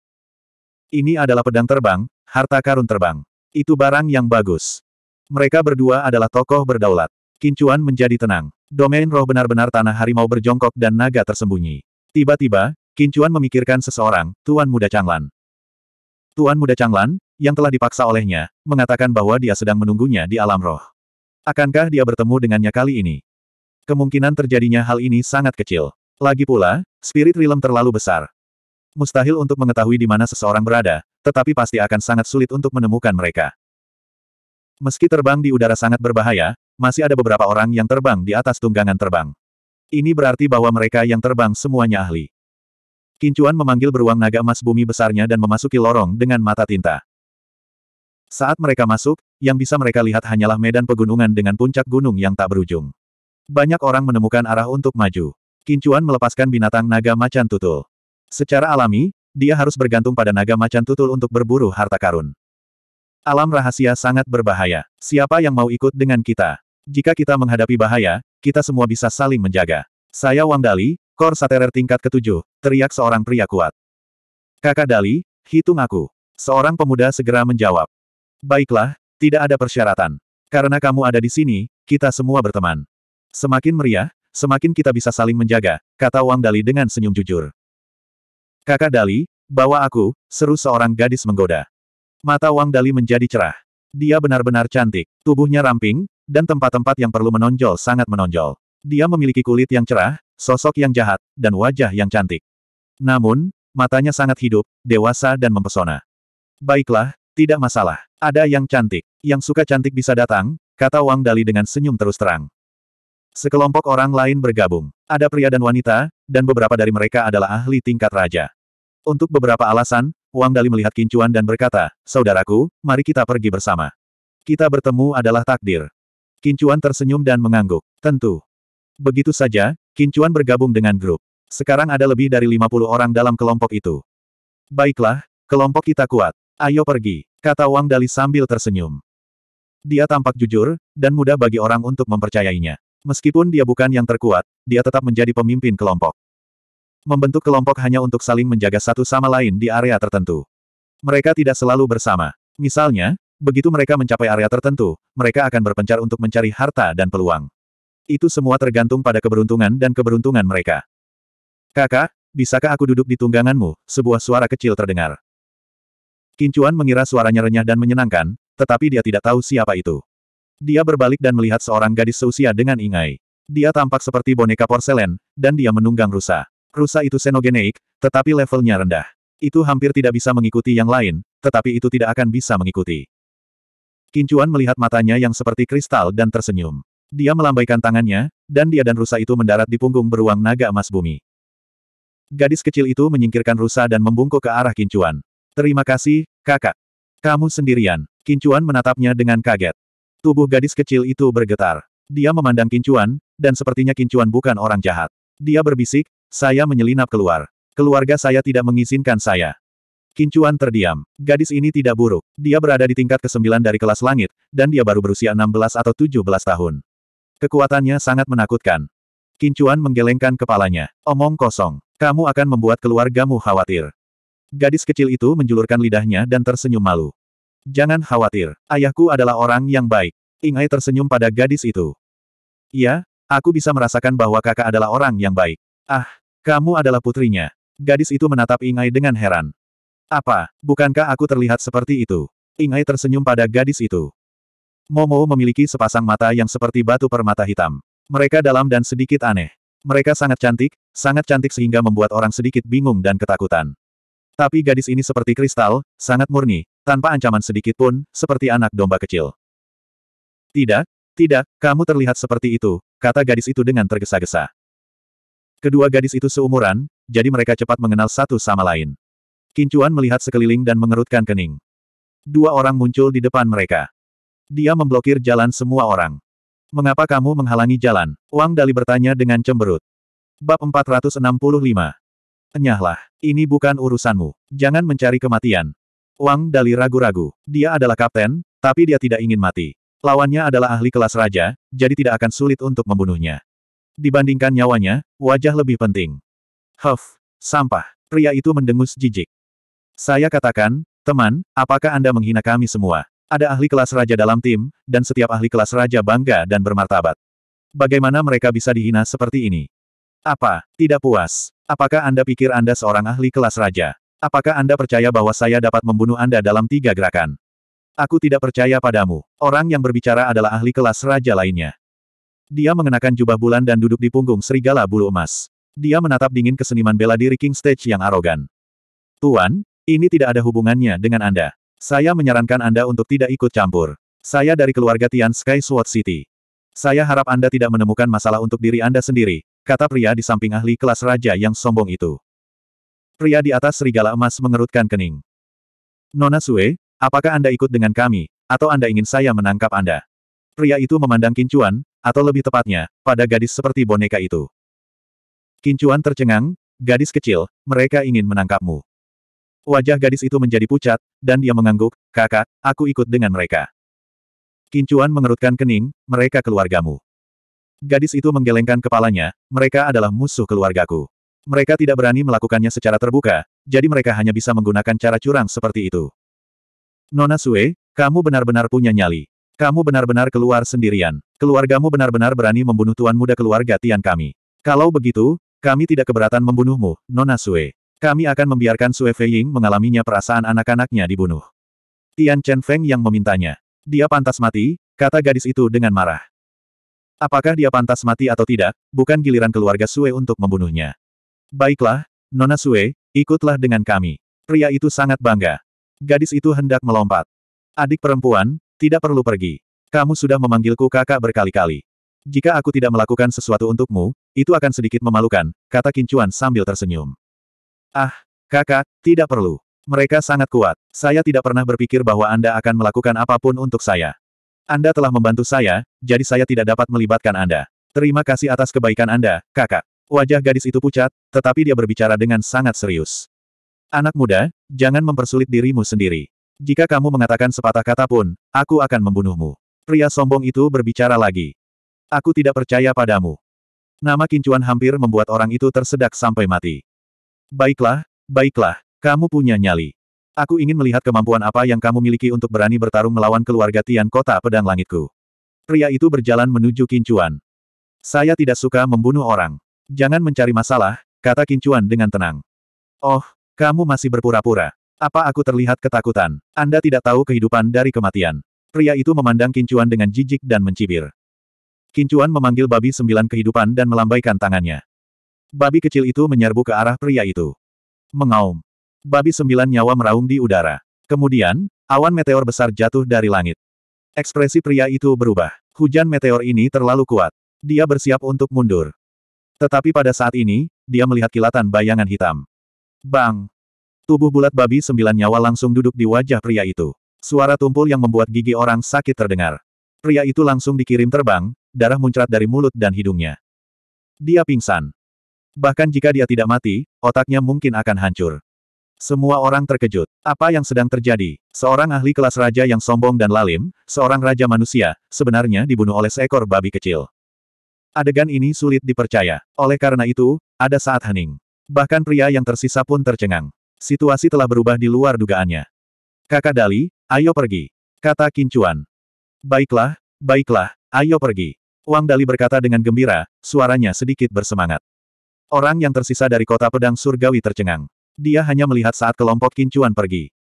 Ini adalah pedang terbang, harta karun terbang. Itu barang yang bagus. Mereka berdua adalah tokoh berdaulat. Kincuan menjadi tenang. Domain roh benar-benar tanah harimau berjongkok dan naga tersembunyi. Tiba-tiba, Kincuan memikirkan seseorang, Tuan Muda Changlan. Tuan Muda Changlan, yang telah dipaksa olehnya, mengatakan bahwa dia sedang menunggunya di alam roh. Akankah dia bertemu dengannya kali ini? Kemungkinan terjadinya hal ini sangat kecil. Lagi pula, spirit realm terlalu besar. Mustahil untuk mengetahui di mana seseorang berada, tetapi pasti akan sangat sulit untuk menemukan mereka. Meski terbang di udara sangat berbahaya, masih ada beberapa orang yang terbang di atas tunggangan terbang. Ini berarti bahwa mereka yang terbang semuanya ahli. Kincuan memanggil beruang naga emas bumi besarnya dan memasuki lorong dengan mata tinta. Saat mereka masuk, yang bisa mereka lihat hanyalah medan pegunungan dengan puncak gunung yang tak berujung. Banyak orang menemukan arah untuk maju. Kincuan melepaskan binatang naga macan tutul. Secara alami, dia harus bergantung pada naga macan tutul untuk berburu harta karun. Alam rahasia sangat berbahaya. Siapa yang mau ikut dengan kita? Jika kita menghadapi bahaya, kita semua bisa saling menjaga. Saya Wang Dali, Kor Saterer tingkat ketujuh, teriak seorang pria kuat. Kakak Dali, hitung aku. Seorang pemuda segera menjawab. Baiklah, tidak ada persyaratan. Karena kamu ada di sini, kita semua berteman. Semakin meriah, semakin kita bisa saling menjaga, kata Wang Dali dengan senyum jujur. Kakak Dali, bawa aku, seru seorang gadis menggoda. Mata Wang Dali menjadi cerah. Dia benar-benar cantik, tubuhnya ramping, dan tempat-tempat yang perlu menonjol sangat menonjol. Dia memiliki kulit yang cerah, sosok yang jahat, dan wajah yang cantik. Namun, matanya sangat hidup, dewasa dan mempesona. Baiklah, tidak masalah. Ada yang cantik, yang suka cantik bisa datang, kata Wang Dali dengan senyum terus terang. Sekelompok orang lain bergabung. Ada pria dan wanita, dan beberapa dari mereka adalah ahli tingkat raja. Untuk beberapa alasan, Wang Dali melihat Kincuan dan berkata, Saudaraku, mari kita pergi bersama. Kita bertemu adalah takdir. Kincuan tersenyum dan mengangguk. Tentu. Begitu saja, Kincuan bergabung dengan grup. Sekarang ada lebih dari 50 orang dalam kelompok itu. Baiklah, kelompok kita kuat. Ayo pergi, kata Wang Dali sambil tersenyum. Dia tampak jujur, dan mudah bagi orang untuk mempercayainya. Meskipun dia bukan yang terkuat, dia tetap menjadi pemimpin kelompok. Membentuk kelompok hanya untuk saling menjaga satu sama lain di area tertentu. Mereka tidak selalu bersama. Misalnya, begitu mereka mencapai area tertentu, mereka akan berpencar untuk mencari harta dan peluang. Itu semua tergantung pada keberuntungan dan keberuntungan mereka. Kakak, bisakah aku duduk di tungganganmu? Sebuah suara kecil terdengar. Kincuan mengira suaranya renyah dan menyenangkan, tetapi dia tidak tahu siapa itu. Dia berbalik dan melihat seorang gadis seusia dengan ingai. Dia tampak seperti boneka porselen, dan dia menunggang rusa. Rusa itu senogeneik, tetapi levelnya rendah. Itu hampir tidak bisa mengikuti yang lain, tetapi itu tidak akan bisa mengikuti. Kincuan melihat matanya yang seperti kristal dan tersenyum. Dia melambaikan tangannya, dan dia dan rusa itu mendarat di punggung beruang naga emas bumi. Gadis kecil itu menyingkirkan rusa dan membungkuk ke arah Kincuan. Terima kasih, kakak. Kamu sendirian. Kincuan menatapnya dengan kaget. Tubuh gadis kecil itu bergetar. Dia memandang Kincuan, dan sepertinya Kincuan bukan orang jahat. Dia berbisik, saya menyelinap keluar. Keluarga saya tidak mengizinkan saya. Kincuan terdiam. Gadis ini tidak buruk. Dia berada di tingkat ke-9 dari kelas langit, dan dia baru berusia 16 atau 17 tahun. Kekuatannya sangat menakutkan. Kincuan menggelengkan kepalanya. Omong kosong. Kamu akan membuat keluargamu khawatir. Gadis kecil itu menjulurkan lidahnya dan tersenyum malu. Jangan khawatir, ayahku adalah orang yang baik. Ingai tersenyum pada gadis itu. Iya, aku bisa merasakan bahwa kakak adalah orang yang baik. Ah, kamu adalah putrinya. Gadis itu menatap Ingai dengan heran. Apa, bukankah aku terlihat seperti itu? Ingai tersenyum pada gadis itu. Momo memiliki sepasang mata yang seperti batu permata hitam. Mereka dalam dan sedikit aneh. Mereka sangat cantik, sangat cantik sehingga membuat orang sedikit bingung dan ketakutan. Tapi gadis ini seperti kristal, sangat murni, tanpa ancaman sedikit pun, seperti anak domba kecil. Tidak, tidak, kamu terlihat seperti itu, kata gadis itu dengan tergesa-gesa. Kedua gadis itu seumuran, jadi mereka cepat mengenal satu sama lain. Kincuan melihat sekeliling dan mengerutkan kening. Dua orang muncul di depan mereka. Dia memblokir jalan semua orang. Mengapa kamu menghalangi jalan? Wang Dali bertanya dengan cemberut. Bab 465. Enyahlah, ini bukan urusanmu. Jangan mencari kematian. Wang Dali ragu-ragu. Dia adalah kapten, tapi dia tidak ingin mati. Lawannya adalah ahli kelas raja, jadi tidak akan sulit untuk membunuhnya. Dibandingkan nyawanya, wajah lebih penting. Huff, sampah. Pria itu mendengus jijik. Saya katakan, teman, apakah Anda menghina kami semua? Ada ahli kelas raja dalam tim, dan setiap ahli kelas raja bangga dan bermartabat. Bagaimana mereka bisa dihina seperti ini? Apa, tidak puas? Apakah Anda pikir Anda seorang ahli kelas raja? Apakah Anda percaya bahwa saya dapat membunuh Anda dalam tiga gerakan? Aku tidak percaya padamu. Orang yang berbicara adalah ahli kelas raja lainnya. Dia mengenakan jubah bulan dan duduk di punggung serigala bulu emas. Dia menatap dingin keseniman bela diri King Stage yang arogan. Tuan, ini tidak ada hubungannya dengan Anda. Saya menyarankan Anda untuk tidak ikut campur. Saya dari keluarga Tian Sky Sword City. Saya harap Anda tidak menemukan masalah untuk diri Anda sendiri, kata pria di samping ahli kelas raja yang sombong itu. Pria di atas serigala emas mengerutkan kening. Nona Sue, apakah Anda ikut dengan kami, atau Anda ingin saya menangkap Anda? Pria itu memandang Kincuan, atau lebih tepatnya, pada gadis seperti boneka itu. Kincuan tercengang, gadis kecil, mereka ingin menangkapmu. Wajah gadis itu menjadi pucat, dan dia mengangguk, kakak, aku ikut dengan mereka. Kincuan mengerutkan kening, mereka keluargamu. Gadis itu menggelengkan kepalanya, mereka adalah musuh keluargaku. Mereka tidak berani melakukannya secara terbuka, jadi mereka hanya bisa menggunakan cara curang seperti itu. Nona Sue, kamu benar-benar punya nyali. Kamu benar-benar keluar sendirian. Keluargamu benar-benar berani membunuh tuan muda keluarga Tian kami. Kalau begitu, kami tidak keberatan membunuhmu, Nona Sue. Kami akan membiarkan Sue Fei Ying mengalaminya perasaan anak-anaknya dibunuh. Tian Chen Feng yang memintanya. Dia pantas mati, kata gadis itu dengan marah. Apakah dia pantas mati atau tidak, bukan giliran keluarga Sue untuk membunuhnya. Baiklah, Nona Sue, ikutlah dengan kami. Pria itu sangat bangga. Gadis itu hendak melompat. Adik perempuan, tidak perlu pergi. Kamu sudah memanggilku kakak berkali-kali. Jika aku tidak melakukan sesuatu untukmu, itu akan sedikit memalukan, kata Kincuan sambil tersenyum. Ah, kakak, tidak perlu. Mereka sangat kuat. Saya tidak pernah berpikir bahwa Anda akan melakukan apapun untuk saya. Anda telah membantu saya, jadi saya tidak dapat melibatkan Anda. Terima kasih atas kebaikan Anda, kakak. Wajah gadis itu pucat, tetapi dia berbicara dengan sangat serius. Anak muda, jangan mempersulit dirimu sendiri. Jika kamu mengatakan sepatah kata pun, aku akan membunuhmu. Pria sombong itu berbicara lagi. Aku tidak percaya padamu. Nama Kincuan hampir membuat orang itu tersedak sampai mati. Baiklah, baiklah, kamu punya nyali. Aku ingin melihat kemampuan apa yang kamu miliki untuk berani bertarung melawan keluarga Tian Kota Pedang Langitku. Pria itu berjalan menuju Kincuan. Saya tidak suka membunuh orang. Jangan mencari masalah, kata Kincuan dengan tenang. Oh, kamu masih berpura-pura. Apa aku terlihat ketakutan? Anda tidak tahu kehidupan dari kematian. Pria itu memandang Kincuan dengan jijik dan mencibir. Kincuan memanggil babi sembilan kehidupan dan melambaikan tangannya. Babi kecil itu menyerbu ke arah pria itu. Mengaum. Babi sembilan nyawa meraung di udara. Kemudian, awan meteor besar jatuh dari langit. Ekspresi pria itu berubah. Hujan meteor ini terlalu kuat. Dia bersiap untuk mundur. Tetapi pada saat ini, dia melihat kilatan bayangan hitam. Bang! Tubuh bulat babi sembilan nyawa langsung duduk di wajah pria itu. Suara tumpul yang membuat gigi orang sakit terdengar. Pria itu langsung dikirim terbang, darah muncrat dari mulut dan hidungnya. Dia pingsan. Bahkan jika dia tidak mati, otaknya mungkin akan hancur. Semua orang terkejut. Apa yang sedang terjadi? Seorang ahli kelas raja yang sombong dan lalim, seorang raja manusia, sebenarnya dibunuh oleh seekor babi kecil. Adegan ini sulit dipercaya. Oleh karena itu, ada saat hening. Bahkan pria yang tersisa pun tercengang. Situasi telah berubah di luar dugaannya. Kakak Dali, ayo pergi. Kata Kincuan. Baiklah, baiklah, ayo pergi. Wang Dali berkata dengan gembira, suaranya sedikit bersemangat. Orang yang tersisa dari kota pedang surgawi tercengang. Dia hanya melihat saat kelompok Kincuan pergi.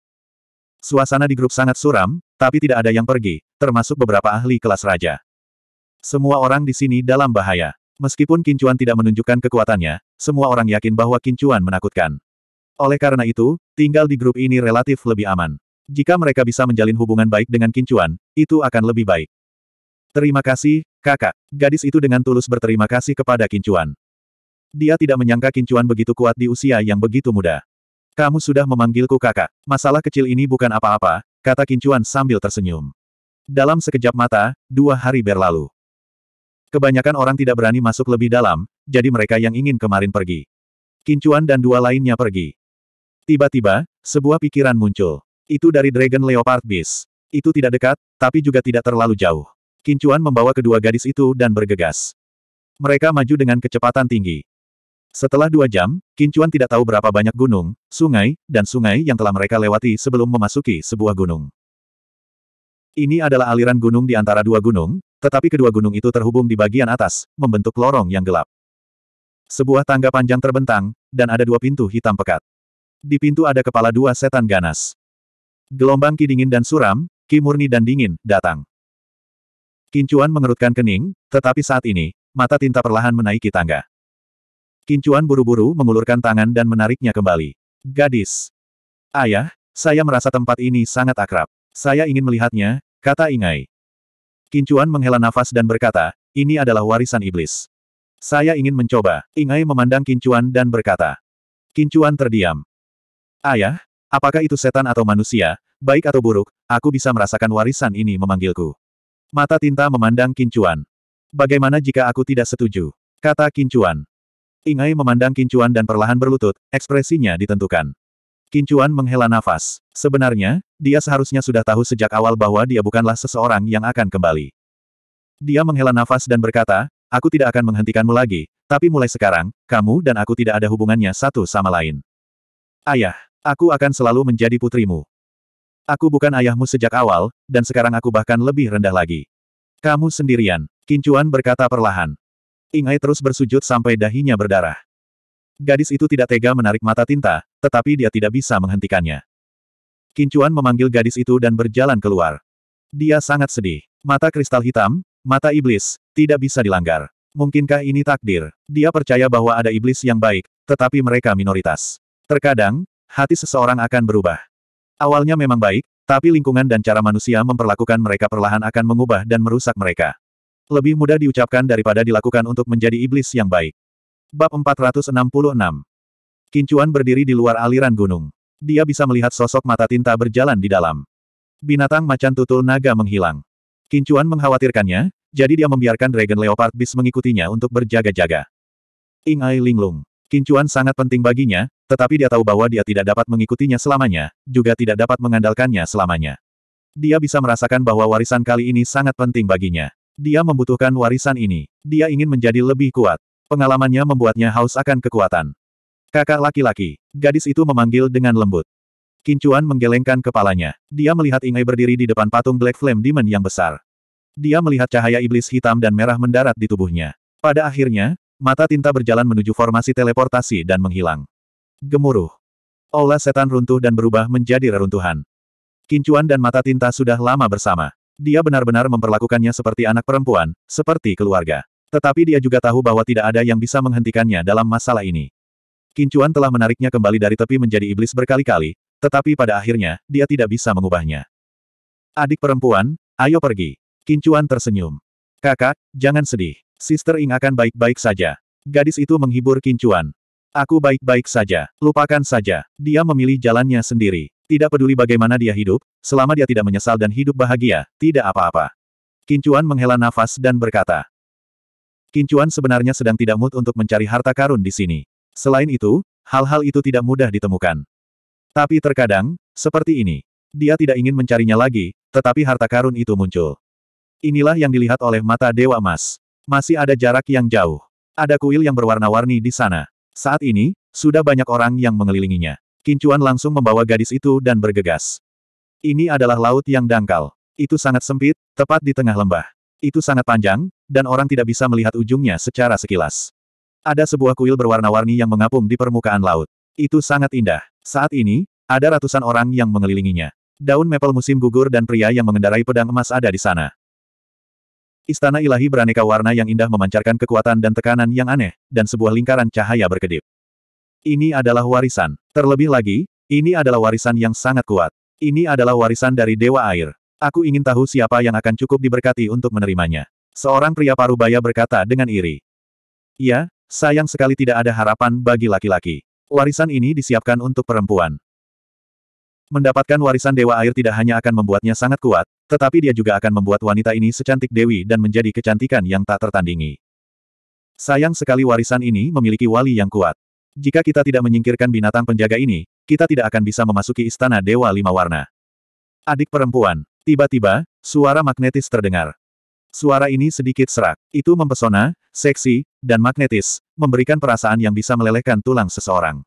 Suasana di grup sangat suram, tapi tidak ada yang pergi, termasuk beberapa ahli kelas raja. Semua orang di sini dalam bahaya. Meskipun Kincuan tidak menunjukkan kekuatannya, semua orang yakin bahwa Kincuan menakutkan. Oleh karena itu, tinggal di grup ini relatif lebih aman. Jika mereka bisa menjalin hubungan baik dengan Kincuan, itu akan lebih baik. Terima kasih, kakak. Gadis itu dengan tulus berterima kasih kepada Kincuan. Dia tidak menyangka Kincuan begitu kuat di usia yang begitu muda. Kamu sudah memanggilku kakak. Masalah kecil ini bukan apa-apa, kata Kincuan sambil tersenyum. Dalam sekejap mata, dua hari berlalu. Kebanyakan orang tidak berani masuk lebih dalam, jadi mereka yang ingin kemarin pergi. Kincuan dan dua lainnya pergi. Tiba-tiba, sebuah pikiran muncul. Itu dari Dragon Leopard Beast. Itu tidak dekat, tapi juga tidak terlalu jauh. Kincuan membawa kedua gadis itu dan bergegas. Mereka maju dengan kecepatan tinggi. Setelah dua jam, Kincuan tidak tahu berapa banyak gunung, sungai, dan sungai yang telah mereka lewati sebelum memasuki sebuah gunung. Ini adalah aliran gunung di antara dua gunung, tetapi kedua gunung itu terhubung di bagian atas, membentuk lorong yang gelap. Sebuah tangga panjang terbentang, dan ada dua pintu hitam pekat. Di pintu ada kepala dua setan ganas. Gelombang ki dingin dan suram, ki murni dan dingin, datang. Kincuan mengerutkan kening, tetapi saat ini, mata tinta perlahan menaiki tangga. Kincuan buru-buru mengulurkan tangan dan menariknya kembali. Gadis. Ayah, saya merasa tempat ini sangat akrab. Saya ingin melihatnya, kata Ingai. Kincuan menghela nafas dan berkata, ini adalah warisan iblis. Saya ingin mencoba. Ingai memandang Kincuan dan berkata. Kincuan terdiam. Ayah, apakah itu setan atau manusia, baik atau buruk, aku bisa merasakan warisan ini memanggilku. Mata tinta memandang Kincuan. Bagaimana jika aku tidak setuju? Kata Kincuan. Ingai memandang Kincuan dan perlahan berlutut, ekspresinya ditentukan. Kincuan menghela nafas. Sebenarnya, dia seharusnya sudah tahu sejak awal bahwa dia bukanlah seseorang yang akan kembali. Dia menghela nafas dan berkata, aku tidak akan menghentikanmu lagi, tapi mulai sekarang, kamu dan aku tidak ada hubungannya satu sama lain. Ayah, aku akan selalu menjadi putrimu. Aku bukan ayahmu sejak awal, dan sekarang aku bahkan lebih rendah lagi. Kamu sendirian, Kincuan berkata perlahan. Ingai terus bersujud sampai dahinya berdarah. Gadis itu tidak tega menarik mata tinta, tetapi dia tidak bisa menghentikannya. Kincuan memanggil gadis itu dan berjalan keluar. Dia sangat sedih. Mata kristal hitam, mata iblis, tidak bisa dilanggar. Mungkinkah ini takdir? Dia percaya bahwa ada iblis yang baik, tetapi mereka minoritas. Terkadang, hati seseorang akan berubah. Awalnya memang baik, tapi lingkungan dan cara manusia memperlakukan mereka perlahan akan mengubah dan merusak mereka. Lebih mudah diucapkan daripada dilakukan untuk menjadi iblis yang baik. Bab 466 Kincuan berdiri di luar aliran gunung. Dia bisa melihat sosok mata tinta berjalan di dalam. Binatang macan tutul naga menghilang. Kincuan mengkhawatirkannya, jadi dia membiarkan Dragon Leopard Beast mengikutinya untuk berjaga-jaga. Ingai Linglung. Kincuan sangat penting baginya, tetapi dia tahu bahwa dia tidak dapat mengikutinya selamanya, juga tidak dapat mengandalkannya selamanya. Dia bisa merasakan bahwa warisan kali ini sangat penting baginya. Dia membutuhkan warisan ini. Dia ingin menjadi lebih kuat. Pengalamannya membuatnya haus akan kekuatan. Kakak laki-laki, gadis itu memanggil dengan lembut. Kincuan menggelengkan kepalanya. Dia melihat Ingai berdiri di depan patung Black Flame Demon yang besar. Dia melihat cahaya iblis hitam dan merah mendarat di tubuhnya. Pada akhirnya, mata tinta berjalan menuju formasi teleportasi dan menghilang. Gemuruh. Aula setan runtuh dan berubah menjadi reruntuhan. Kincuan dan mata tinta sudah lama bersama. Dia benar-benar memperlakukannya seperti anak perempuan, seperti keluarga. Tetapi dia juga tahu bahwa tidak ada yang bisa menghentikannya dalam masalah ini. Kincuan telah menariknya kembali dari tepi menjadi iblis berkali-kali, tetapi pada akhirnya, dia tidak bisa mengubahnya. Adik perempuan, ayo pergi. Kincuan tersenyum. Kakak, jangan sedih. Sister Ing akan baik-baik saja. Gadis itu menghibur Kincuan. Aku baik-baik saja. Lupakan saja. Dia memilih jalannya sendiri. Tidak peduli bagaimana dia hidup, selama dia tidak menyesal dan hidup bahagia, tidak apa-apa. Kincuan menghela nafas dan berkata, Kincuan sebenarnya sedang tidak mood untuk mencari harta karun di sini. Selain itu, hal-hal itu tidak mudah ditemukan. Tapi terkadang, seperti ini. Dia tidak ingin mencarinya lagi, tetapi harta karun itu muncul. Inilah yang dilihat oleh mata Dewa Emas. Masih ada jarak yang jauh. Ada kuil yang berwarna-warni di sana. Saat ini, sudah banyak orang yang mengelilinginya. Kincuan langsung membawa gadis itu dan bergegas. Ini adalah laut yang dangkal. Itu sangat sempit, tepat di tengah lembah. Itu sangat panjang, dan orang tidak bisa melihat ujungnya secara sekilas. Ada sebuah kuil berwarna-warni yang mengapung di permukaan laut. Itu sangat indah. Saat ini, ada ratusan orang yang mengelilinginya. Daun mepel musim gugur dan pria yang mengendarai pedang emas ada di sana. Istana ilahi beraneka warna yang indah memancarkan kekuatan dan tekanan yang aneh, dan sebuah lingkaran cahaya berkedip. Ini adalah warisan. Terlebih lagi, ini adalah warisan yang sangat kuat. Ini adalah warisan dari Dewa Air. Aku ingin tahu siapa yang akan cukup diberkati untuk menerimanya. Seorang pria parubaya berkata dengan iri. Iya, sayang sekali tidak ada harapan bagi laki-laki. Warisan ini disiapkan untuk perempuan. Mendapatkan warisan Dewa Air tidak hanya akan membuatnya sangat kuat, tetapi dia juga akan membuat wanita ini secantik Dewi dan menjadi kecantikan yang tak tertandingi. Sayang sekali warisan ini memiliki wali yang kuat. Jika kita tidak menyingkirkan binatang penjaga ini, kita tidak akan bisa memasuki istana Dewa Lima Warna. Adik perempuan, Tiba-tiba, suara magnetis terdengar. Suara ini sedikit serak. Itu mempesona, seksi, dan magnetis, memberikan perasaan yang bisa melelehkan tulang seseorang.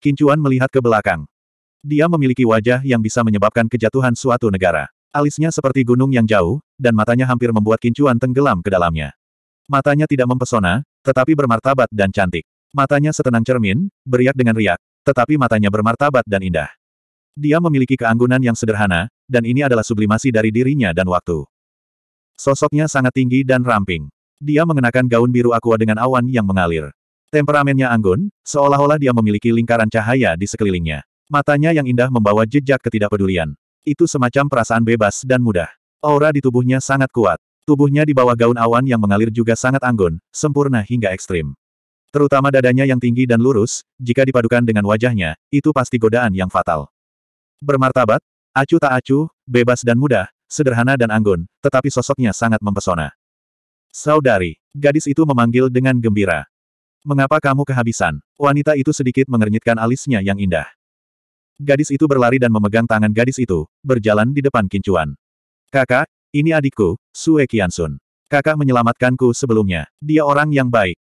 Kincuan melihat ke belakang. Dia memiliki wajah yang bisa menyebabkan kejatuhan suatu negara. Alisnya seperti gunung yang jauh, dan matanya hampir membuat Kincuan tenggelam ke dalamnya. Matanya tidak mempesona, tetapi bermartabat dan cantik. Matanya setenang cermin, beriak dengan riak, tetapi matanya bermartabat dan indah. Dia memiliki keanggunan yang sederhana, dan ini adalah sublimasi dari dirinya dan waktu. Sosoknya sangat tinggi dan ramping. Dia mengenakan gaun biru aqua dengan awan yang mengalir. Temperamennya anggun, seolah-olah dia memiliki lingkaran cahaya di sekelilingnya. Matanya yang indah membawa jejak ketidakpedulian. Itu semacam perasaan bebas dan mudah. Aura di tubuhnya sangat kuat. Tubuhnya di bawah gaun awan yang mengalir juga sangat anggun, sempurna hingga ekstrim. Terutama dadanya yang tinggi dan lurus, jika dipadukan dengan wajahnya, itu pasti godaan yang fatal. Bermartabat, acuh tak acuh, bebas dan mudah, sederhana dan anggun, tetapi sosoknya sangat mempesona. Saudari, gadis itu memanggil dengan gembira. Mengapa kamu kehabisan? Wanita itu sedikit mengernyitkan alisnya yang indah. Gadis itu berlari dan memegang tangan gadis itu, berjalan di depan kincuan. Kakak, ini adikku, Sue Kiansun. Kakak menyelamatkanku sebelumnya. Dia orang yang baik.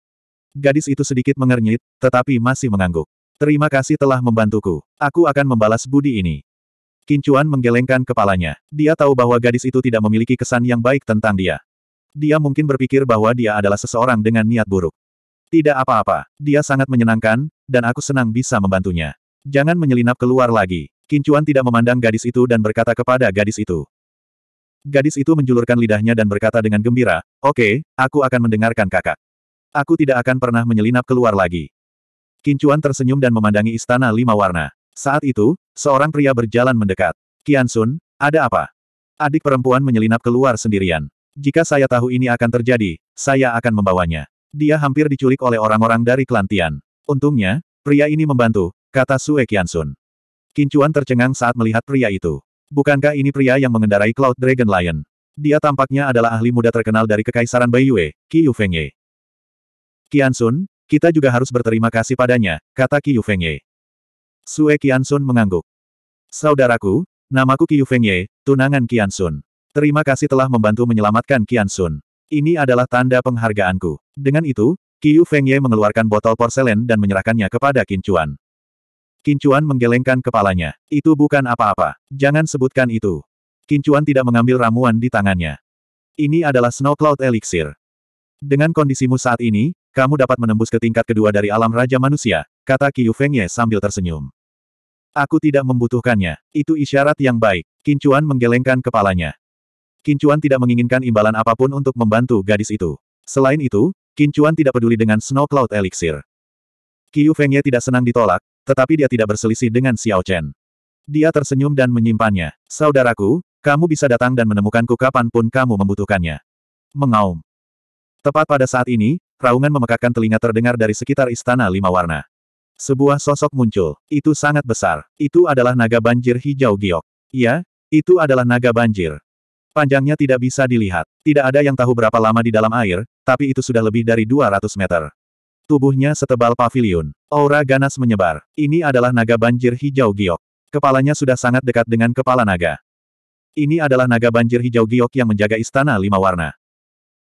Gadis itu sedikit mengernyit, tetapi masih mengangguk. Terima kasih telah membantuku. Aku akan membalas budi ini. Kincuan menggelengkan kepalanya. Dia tahu bahwa gadis itu tidak memiliki kesan yang baik tentang dia. Dia mungkin berpikir bahwa dia adalah seseorang dengan niat buruk. Tidak apa-apa, dia sangat menyenangkan, dan aku senang bisa membantunya. Jangan menyelinap keluar lagi. Kincuan tidak memandang gadis itu dan berkata kepada gadis itu. Gadis itu menjulurkan lidahnya dan berkata dengan gembira, Oke, okay, aku akan mendengarkan kakak. Aku tidak akan pernah menyelinap keluar lagi. Kincuan tersenyum dan memandangi istana lima warna. Saat itu, seorang pria berjalan mendekat. Kian Sun, ada apa? Adik perempuan menyelinap keluar sendirian. Jika saya tahu ini akan terjadi, saya akan membawanya. Dia hampir diculik oleh orang-orang dari Kelantian. Untungnya, pria ini membantu, kata Sue Kian Sun. Kincuan tercengang saat melihat pria itu. Bukankah ini pria yang mengendarai Cloud Dragon Lion? Dia tampaknya adalah ahli muda terkenal dari Kekaisaran Bai Yue, Qi Yufengye. Kian Sun, kita juga harus berterima kasih padanya, kata Qi Yufengye. Sue Qiansun mengangguk. Saudaraku, namaku Qiu Fengye, tunangan Qiansun. Terima kasih telah membantu menyelamatkan Qiansun. Ini adalah tanda penghargaanku. Dengan itu, Qiu Fengye mengeluarkan botol porselen dan menyerahkannya kepada Kincuan. Kincuan menggelengkan kepalanya. Itu bukan apa-apa. Jangan sebutkan itu. Kincuan tidak mengambil ramuan di tangannya. Ini adalah Snow Cloud Elixir. Dengan kondisimu saat ini, kamu dapat menembus ke tingkat kedua dari alam Raja Manusia, kata Qiu Fengye sambil tersenyum. Aku tidak membutuhkannya. Itu isyarat yang baik. Kincuan menggelengkan kepalanya. Kincuan tidak menginginkan imbalan apapun untuk membantu gadis itu. Selain itu, Kincuan tidak peduli dengan Snow Cloud Elixir. Qiu Fengye tidak senang ditolak, tetapi dia tidak berselisih dengan Xiao Chen. Dia tersenyum dan menyimpannya. Saudaraku, kamu bisa datang dan menemukanku kapanpun kamu membutuhkannya. Mengaum. Tepat pada saat ini, raungan memekakkan telinga terdengar dari sekitar istana lima warna. Sebuah sosok muncul. Itu sangat besar. Itu adalah naga banjir hijau giok. Iya, itu adalah naga banjir. Panjangnya tidak bisa dilihat. Tidak ada yang tahu berapa lama di dalam air, tapi itu sudah lebih dari 200 meter. Tubuhnya setebal pavilion. Aura ganas menyebar. Ini adalah naga banjir hijau giok. Kepalanya sudah sangat dekat dengan kepala naga. Ini adalah naga banjir hijau giok yang menjaga istana lima warna.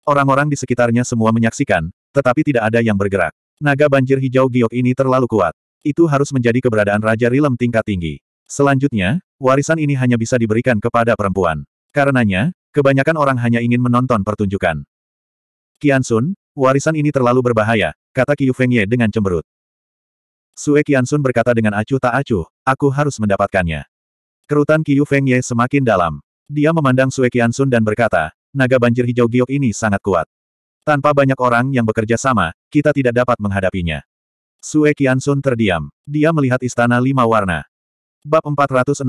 Orang-orang di sekitarnya semua menyaksikan, tetapi tidak ada yang bergerak. Naga banjir hijau giok ini terlalu kuat. Itu harus menjadi keberadaan Raja Rilem tingkat tinggi. Selanjutnya, warisan ini hanya bisa diberikan kepada perempuan. Karenanya, kebanyakan orang hanya ingin menonton pertunjukan. Kian Sun, warisan ini terlalu berbahaya, kata Qiu Fengye dengan cemberut. Sue Kian Sun berkata dengan acuh tak acuh, aku harus mendapatkannya. Kerutan Qiu Fengye semakin dalam. Dia memandang Sue Kian Sun dan berkata, naga banjir hijau giok ini sangat kuat. Tanpa banyak orang yang bekerja sama, kita tidak dapat menghadapinya. Sue Sun terdiam. Dia melihat istana lima warna. Bab 467.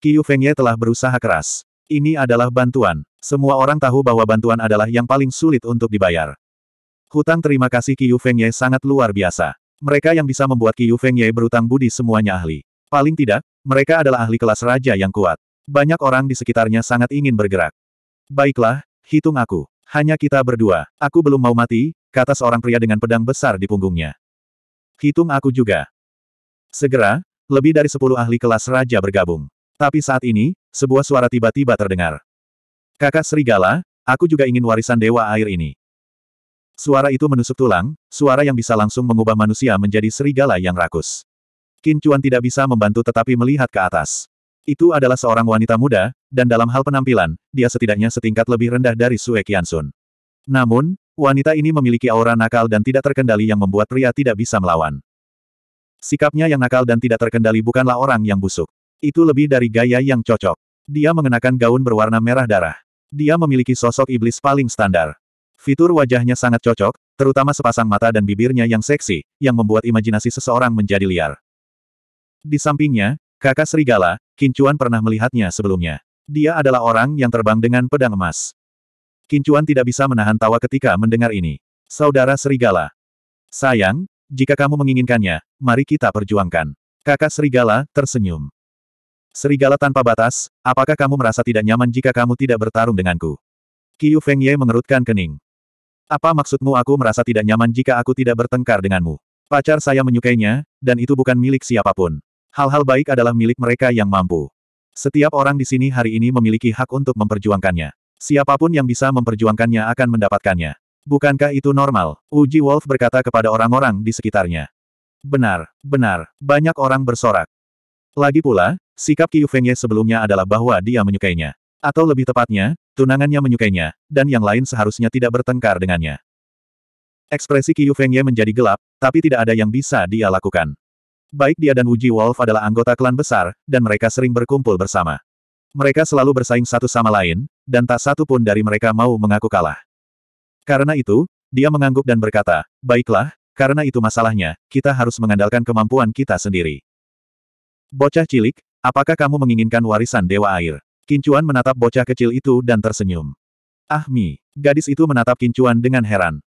Qiu Fengye telah berusaha keras. Ini adalah bantuan. Semua orang tahu bahwa bantuan adalah yang paling sulit untuk dibayar. Hutang terima kasih Qiu Fengye sangat luar biasa. Mereka yang bisa membuat Qiu Fengye berutang budi semuanya ahli. Paling tidak, mereka adalah ahli kelas raja yang kuat. Banyak orang di sekitarnya sangat ingin bergerak. Baiklah, hitung aku. Hanya kita berdua. Aku belum mau mati, kata seorang pria dengan pedang besar di punggungnya. Hitung aku juga. Segera, lebih dari sepuluh ahli kelas raja bergabung. Tapi saat ini, sebuah suara tiba-tiba terdengar. Kakak Serigala, aku juga ingin warisan Dewa Air ini. Suara itu menusuk tulang, suara yang bisa langsung mengubah manusia menjadi serigala yang rakus. Kincuan tidak bisa membantu tetapi melihat ke atas. Itu adalah seorang wanita muda, dan dalam hal penampilan, dia setidaknya setingkat lebih rendah dari Sue Sun. Namun, wanita ini memiliki aura nakal dan tidak terkendali yang membuat pria tidak bisa melawan. Sikapnya yang nakal dan tidak terkendali bukanlah orang yang busuk. Itu lebih dari gaya yang cocok. Dia mengenakan gaun berwarna merah darah. Dia memiliki sosok iblis paling standar. Fitur wajahnya sangat cocok, terutama sepasang mata dan bibirnya yang seksi, yang membuat imajinasi seseorang menjadi liar. Di sampingnya, kakak serigala, Kincuan pernah melihatnya sebelumnya. Dia adalah orang yang terbang dengan pedang emas. Kincuan tidak bisa menahan tawa ketika mendengar ini. Saudara Serigala. Sayang, jika kamu menginginkannya, mari kita perjuangkan. Kakak Serigala, tersenyum. Serigala tanpa batas, apakah kamu merasa tidak nyaman jika kamu tidak bertarung denganku? Qiu Fengye mengerutkan kening. Apa maksudmu aku merasa tidak nyaman jika aku tidak bertengkar denganmu? Pacar saya menyukainya, dan itu bukan milik siapapun. Hal-hal baik adalah milik mereka yang mampu. Setiap orang di sini hari ini memiliki hak untuk memperjuangkannya. Siapapun yang bisa memperjuangkannya akan mendapatkannya. Bukankah itu normal? Uji Wolf berkata kepada orang-orang di sekitarnya. Benar, benar, banyak orang bersorak. Lagi pula, sikap Qiu Fengye sebelumnya adalah bahwa dia menyukainya. Atau lebih tepatnya, tunangannya menyukainya, dan yang lain seharusnya tidak bertengkar dengannya. Ekspresi Qiu Fengye menjadi gelap, tapi tidak ada yang bisa dia lakukan. Baik dia dan Wuji Wolf adalah anggota klan besar, dan mereka sering berkumpul bersama. Mereka selalu bersaing satu sama lain, dan tak satu pun dari mereka mau mengaku kalah. Karena itu, dia mengangguk dan berkata, Baiklah, karena itu masalahnya, kita harus mengandalkan kemampuan kita sendiri. Bocah cilik, apakah kamu menginginkan warisan Dewa Air? Kincuan menatap bocah kecil itu dan tersenyum. Ahmi, gadis itu menatap Kincuan dengan heran.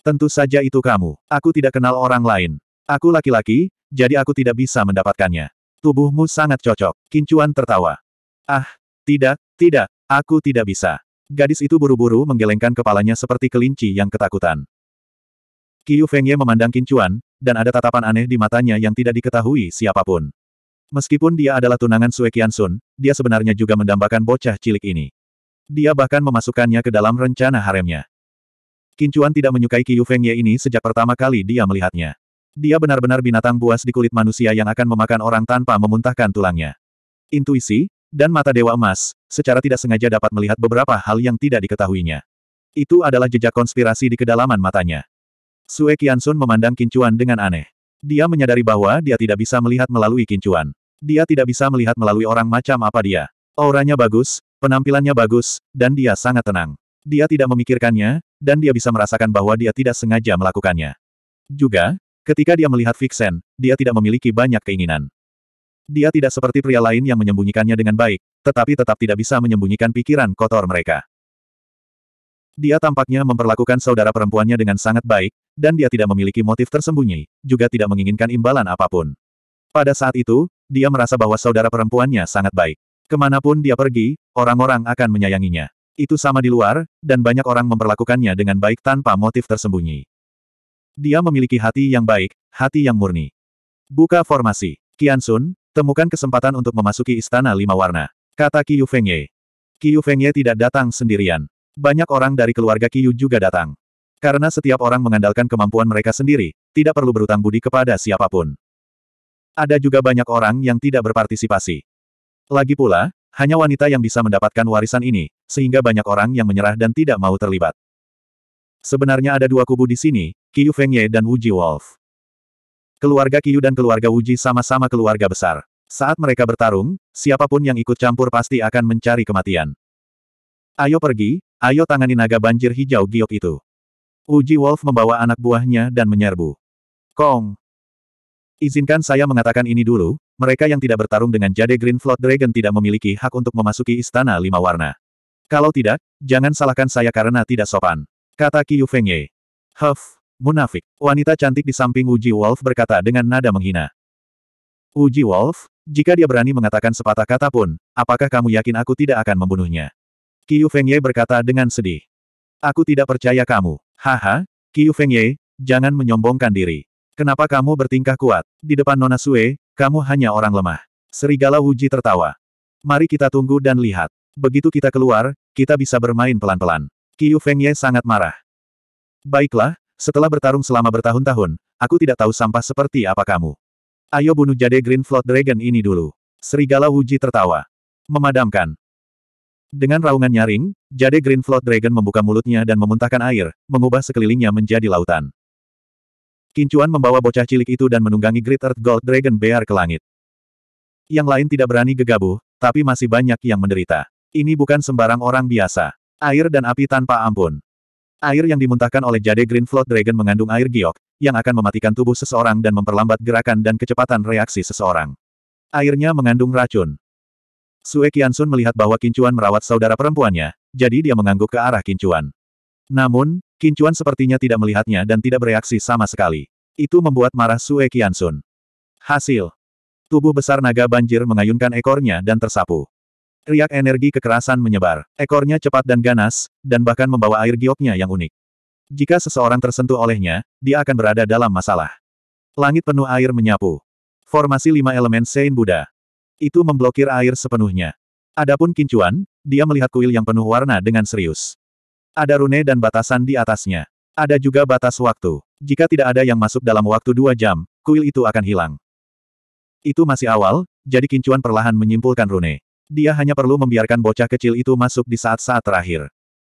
Tentu saja itu kamu. Aku tidak kenal orang lain. Aku laki-laki, jadi aku tidak bisa mendapatkannya. Tubuhmu sangat cocok. Kincuan tertawa. Ah, tidak, tidak, aku tidak bisa. Gadis itu buru-buru menggelengkan kepalanya seperti kelinci yang ketakutan. Qiu Fengye memandang Kincuan, dan ada tatapan aneh di matanya yang tidak diketahui siapapun. Meskipun dia adalah tunangan Sue Sun, dia sebenarnya juga mendambakan bocah cilik ini. Dia bahkan memasukkannya ke dalam rencana haremnya. Kincuan tidak menyukai Qiu Fengye ini sejak pertama kali dia melihatnya. Dia benar-benar binatang buas di kulit manusia yang akan memakan orang tanpa memuntahkan tulangnya. Intuisi, dan mata Dewa Emas, secara tidak sengaja dapat melihat beberapa hal yang tidak diketahuinya. Itu adalah jejak konspirasi di kedalaman matanya. Sue Sun memandang kincuan dengan aneh. Dia menyadari bahwa dia tidak bisa melihat melalui kincuan. Dia tidak bisa melihat melalui orang macam apa dia. Auranya bagus, penampilannya bagus, dan dia sangat tenang. Dia tidak memikirkannya, dan dia bisa merasakan bahwa dia tidak sengaja melakukannya. Juga, Ketika dia melihat Vixen, dia tidak memiliki banyak keinginan. Dia tidak seperti pria lain yang menyembunyikannya dengan baik, tetapi tetap tidak bisa menyembunyikan pikiran kotor mereka. Dia tampaknya memperlakukan saudara perempuannya dengan sangat baik, dan dia tidak memiliki motif tersembunyi, juga tidak menginginkan imbalan apapun. Pada saat itu, dia merasa bahwa saudara perempuannya sangat baik. Kemanapun dia pergi, orang-orang akan menyayanginya. Itu sama di luar, dan banyak orang memperlakukannya dengan baik tanpa motif tersembunyi. Dia memiliki hati yang baik, hati yang murni. Buka formasi. Kian Sun, temukan kesempatan untuk memasuki istana lima warna. Kata Qiyu Fengye. Qiyu Fengye tidak datang sendirian. Banyak orang dari keluarga Qiyu juga datang. Karena setiap orang mengandalkan kemampuan mereka sendiri, tidak perlu berutang budi kepada siapapun. Ada juga banyak orang yang tidak berpartisipasi. Lagi pula, hanya wanita yang bisa mendapatkan warisan ini, sehingga banyak orang yang menyerah dan tidak mau terlibat. Sebenarnya ada dua kubu di sini, Qiyu Fengye dan Wuji Wolf. Keluarga Qiyu dan keluarga Wuji sama-sama keluarga besar. Saat mereka bertarung, siapapun yang ikut campur pasti akan mencari kematian. Ayo pergi, ayo tangani naga banjir hijau giok itu. Wuji Wolf membawa anak buahnya dan menyerbu. Kong. Izinkan saya mengatakan ini dulu, mereka yang tidak bertarung dengan Jade Green Flood Dragon tidak memiliki hak untuk memasuki Istana Lima Warna. Kalau tidak, jangan salahkan saya karena tidak sopan. Kata Qiu Fengye. Huff, munafik. Wanita cantik di samping Uji Wolf berkata dengan nada menghina. Uji Wolf, jika dia berani mengatakan sepatah kata pun, apakah kamu yakin aku tidak akan membunuhnya? Qiu Fengye berkata dengan sedih. Aku tidak percaya kamu. Haha, Qiu Fengye, jangan menyombongkan diri. Kenapa kamu bertingkah kuat? Di depan Nona Sue, kamu hanya orang lemah. Serigala Uji tertawa. Mari kita tunggu dan lihat. Begitu kita keluar, kita bisa bermain pelan-pelan. Qiu Fengye sangat marah. Baiklah, setelah bertarung selama bertahun-tahun, aku tidak tahu sampah seperti apa kamu. Ayo bunuh jade Green Flood Dragon ini dulu. Serigala Wuji tertawa. Memadamkan. Dengan raungan nyaring, jade Green Flood Dragon membuka mulutnya dan memuntahkan air, mengubah sekelilingnya menjadi lautan. Kincuan membawa bocah cilik itu dan menunggangi Great Earth Gold Dragon Bear ke langit. Yang lain tidak berani gegabah, tapi masih banyak yang menderita. Ini bukan sembarang orang biasa. Air dan api tanpa ampun. Air yang dimuntahkan oleh Jade Green Flood Dragon mengandung air giok, yang akan mematikan tubuh seseorang dan memperlambat gerakan dan kecepatan reaksi seseorang. Airnya mengandung racun. Sue Kiansun melihat bahwa Kincuan merawat saudara perempuannya, jadi dia mengangguk ke arah Kincuan. Namun, Kincuan sepertinya tidak melihatnya dan tidak bereaksi sama sekali. Itu membuat marah Sue Kiansun. Hasil. Tubuh besar naga banjir mengayunkan ekornya dan tersapu. Riak energi kekerasan menyebar. Ekornya cepat dan ganas, dan bahkan membawa air gioknya yang unik. Jika seseorang tersentuh olehnya, dia akan berada dalam masalah. Langit penuh air menyapu. Formasi lima elemen Sein Buddha. Itu memblokir air sepenuhnya. Adapun kincuan, dia melihat kuil yang penuh warna dengan serius. Ada rune dan batasan di atasnya. Ada juga batas waktu. Jika tidak ada yang masuk dalam waktu dua jam, kuil itu akan hilang. Itu masih awal, jadi kincuan perlahan menyimpulkan rune. Dia hanya perlu membiarkan bocah kecil itu masuk di saat-saat terakhir.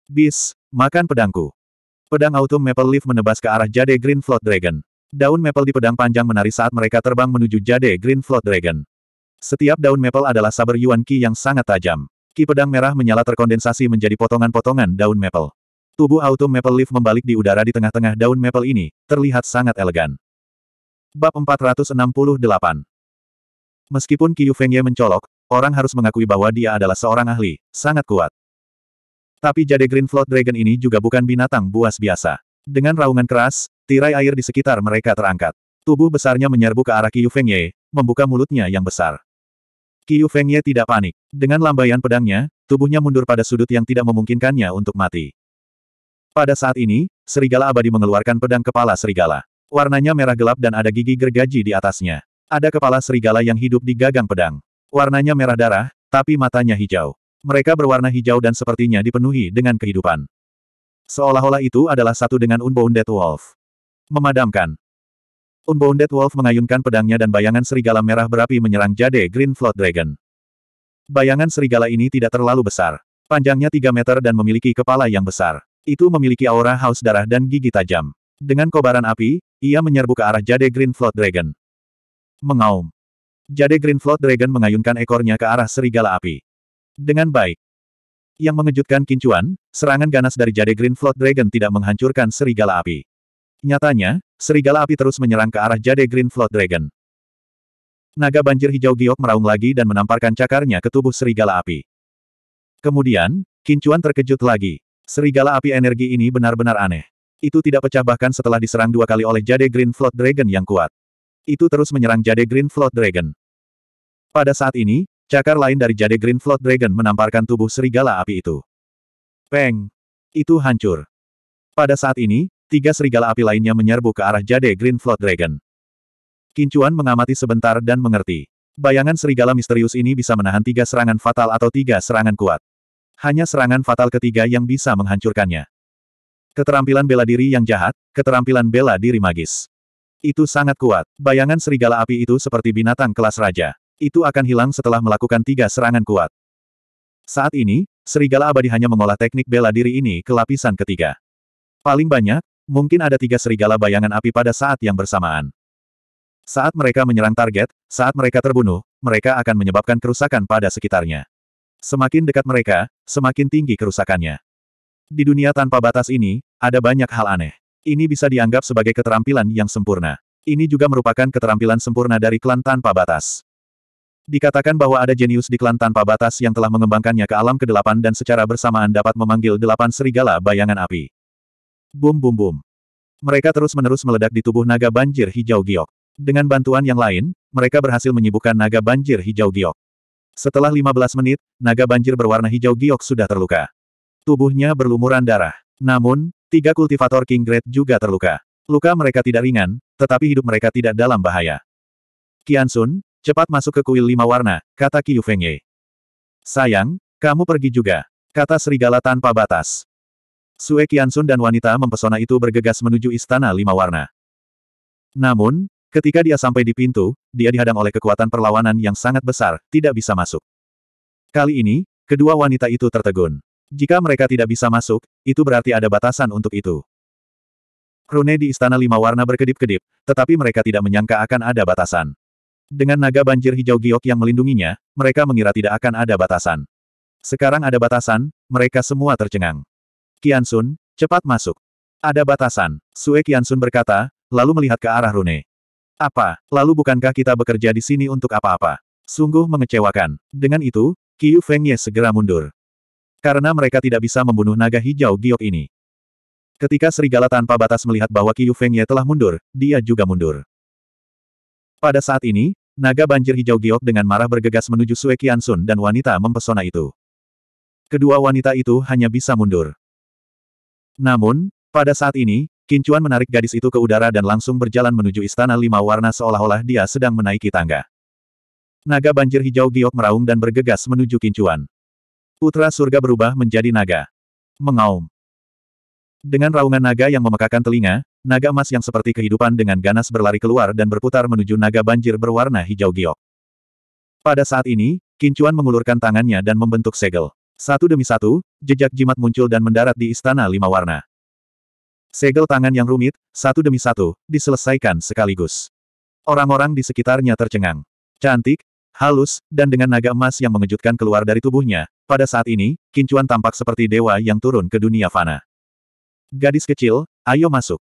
Bis, makan pedangku. Pedang Autumn Maple Leaf menebas ke arah Jade Green Flood Dragon. Daun maple di pedang panjang menari saat mereka terbang menuju Jade Green Flood Dragon. Setiap daun maple adalah saber Yuan Qi yang sangat tajam. Ki pedang merah menyala terkondensasi menjadi potongan-potongan daun maple. Tubuh Autumn Maple Leaf membalik di udara di tengah-tengah daun maple ini, terlihat sangat elegan. Bab 468 Meskipun Qiu Fengye mencolok, Orang harus mengakui bahwa dia adalah seorang ahli, sangat kuat. Tapi jade Green Float Dragon ini juga bukan binatang buas biasa. Dengan raungan keras, tirai air di sekitar mereka terangkat. Tubuh besarnya menyerbu ke arah Qiu Feng Ye, membuka mulutnya yang besar. Qiu Feng Ye tidak panik. Dengan lambaian pedangnya, tubuhnya mundur pada sudut yang tidak memungkinkannya untuk mati. Pada saat ini, serigala abadi mengeluarkan pedang kepala serigala. Warnanya merah gelap dan ada gigi gergaji di atasnya. Ada kepala serigala yang hidup di gagang pedang. Warnanya merah darah, tapi matanya hijau. Mereka berwarna hijau dan sepertinya dipenuhi dengan kehidupan. Seolah-olah itu adalah satu dengan Unbounded Wolf. Memadamkan. Unbounded Wolf mengayunkan pedangnya dan bayangan serigala merah berapi menyerang jade Green Flood Dragon. Bayangan serigala ini tidak terlalu besar. Panjangnya 3 meter dan memiliki kepala yang besar. Itu memiliki aura haus darah dan gigi tajam. Dengan kobaran api, ia menyerbu ke arah jade Green Flood Dragon. Mengaum. Jade Green Flood Dragon mengayunkan ekornya ke arah serigala api. Dengan baik. Yang mengejutkan Kincuan, serangan ganas dari Jade Green Flood Dragon tidak menghancurkan serigala api. Nyatanya, serigala api terus menyerang ke arah Jade Green Flood Dragon. Naga banjir hijau giok meraung lagi dan menamparkan cakarnya ke tubuh serigala api. Kemudian, Kincuan terkejut lagi. Serigala api energi ini benar-benar aneh. Itu tidak pecah bahkan setelah diserang dua kali oleh Jade Green Flood Dragon yang kuat itu terus menyerang Jade Green Flood Dragon. Pada saat ini, cakar lain dari Jade Green Flood Dragon menamparkan tubuh serigala api itu. Peng! Itu hancur. Pada saat ini, tiga serigala api lainnya menyerbu ke arah Jade Green Flood Dragon. Kincuan mengamati sebentar dan mengerti. Bayangan serigala misterius ini bisa menahan tiga serangan fatal atau tiga serangan kuat. Hanya serangan fatal ketiga yang bisa menghancurkannya. Keterampilan bela diri yang jahat, keterampilan bela diri magis. Itu sangat kuat. Bayangan serigala api itu seperti binatang kelas raja. Itu akan hilang setelah melakukan tiga serangan kuat. Saat ini, serigala abadi hanya mengolah teknik bela diri ini ke lapisan ketiga. Paling banyak, mungkin ada tiga serigala bayangan api pada saat yang bersamaan. Saat mereka menyerang target, saat mereka terbunuh, mereka akan menyebabkan kerusakan pada sekitarnya. Semakin dekat mereka, semakin tinggi kerusakannya. Di dunia tanpa batas ini, ada banyak hal aneh. Ini bisa dianggap sebagai keterampilan yang sempurna. Ini juga merupakan keterampilan sempurna dari klan tanpa batas. Dikatakan bahwa ada jenius di klan tanpa batas yang telah mengembangkannya ke alam kedelapan dan secara bersamaan dapat memanggil delapan serigala bayangan api. Bum bum bum. Mereka terus-menerus meledak di tubuh naga banjir hijau giok. Dengan bantuan yang lain, mereka berhasil menyibukkan naga banjir hijau giok. Setelah 15 menit, naga banjir berwarna hijau giok sudah terluka. Tubuhnya berlumuran darah. Namun, Tiga kultivator King Great juga terluka. Luka mereka tidak ringan, tetapi hidup mereka tidak dalam bahaya. Qian Sun, cepat masuk ke kuil lima warna, kata Qiu Fengye. Sayang, kamu pergi juga, kata serigala tanpa batas. Sue Qian Sun dan wanita mempesona itu bergegas menuju istana lima warna. Namun, ketika dia sampai di pintu, dia dihadang oleh kekuatan perlawanan yang sangat besar, tidak bisa masuk. Kali ini, kedua wanita itu tertegun. Jika mereka tidak bisa masuk, itu berarti ada batasan untuk itu. Rune di Istana Lima Warna berkedip-kedip, tetapi mereka tidak menyangka akan ada batasan. Dengan naga banjir hijau giok yang melindunginya, mereka mengira tidak akan ada batasan. Sekarang ada batasan, mereka semua tercengang. Kiansun, cepat masuk. Ada batasan, Sue Kiansun berkata, lalu melihat ke arah Rune. Apa, lalu bukankah kita bekerja di sini untuk apa-apa? Sungguh mengecewakan. Dengan itu, Qiu Feng Ye segera mundur. Karena mereka tidak bisa membunuh naga hijau giok ini. Ketika serigala tanpa batas melihat bahwa Qiu Fengye telah mundur, dia juga mundur. Pada saat ini, naga banjir hijau giok dengan marah bergegas menuju Sue Sun dan wanita mempesona itu. Kedua wanita itu hanya bisa mundur. Namun, pada saat ini, Kincuan menarik gadis itu ke udara dan langsung berjalan menuju istana lima warna seolah-olah dia sedang menaiki tangga. Naga banjir hijau giok meraung dan bergegas menuju Kincuan. Putra surga berubah menjadi naga. Mengaum. Dengan raungan naga yang memekakan telinga, naga emas yang seperti kehidupan dengan ganas berlari keluar dan berputar menuju naga banjir berwarna hijau giok. Pada saat ini, Kincuan mengulurkan tangannya dan membentuk segel. Satu demi satu, jejak jimat muncul dan mendarat di istana lima warna. Segel tangan yang rumit, satu demi satu, diselesaikan sekaligus. Orang-orang di sekitarnya tercengang. Cantik, halus, dan dengan naga emas yang mengejutkan keluar dari tubuhnya, pada saat ini, Kincuan tampak seperti dewa yang turun ke dunia fana. Gadis kecil, ayo masuk.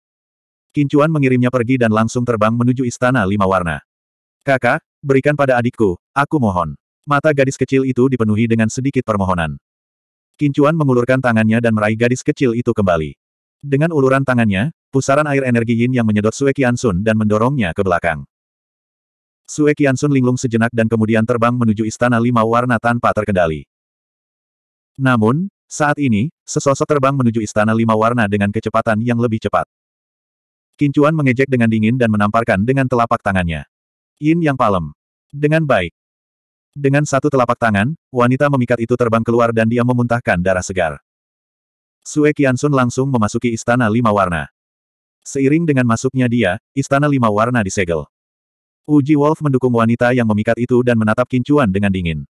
Kincuan mengirimnya pergi dan langsung terbang menuju istana lima warna. Kakak, berikan pada adikku, aku mohon. Mata gadis kecil itu dipenuhi dengan sedikit permohonan. Kincuan mengulurkan tangannya dan meraih gadis kecil itu kembali. Dengan uluran tangannya, pusaran air energi yin yang menyedot Sue Kian Sun dan mendorongnya ke belakang. Sue Kiansun linglung sejenak dan kemudian terbang menuju istana lima warna tanpa terkendali. Namun, saat ini, sesosok terbang menuju istana lima warna dengan kecepatan yang lebih cepat. Kincuan mengejek dengan dingin dan menamparkan dengan telapak tangannya. Yin yang palem. Dengan baik. Dengan satu telapak tangan, wanita memikat itu terbang keluar dan dia memuntahkan darah segar. Sue Kiansun langsung memasuki Istana Lima Warna. Seiring dengan masuknya dia, Istana Lima Warna disegel. Uji Wolf mendukung wanita yang memikat itu dan menatap kincuan dengan dingin.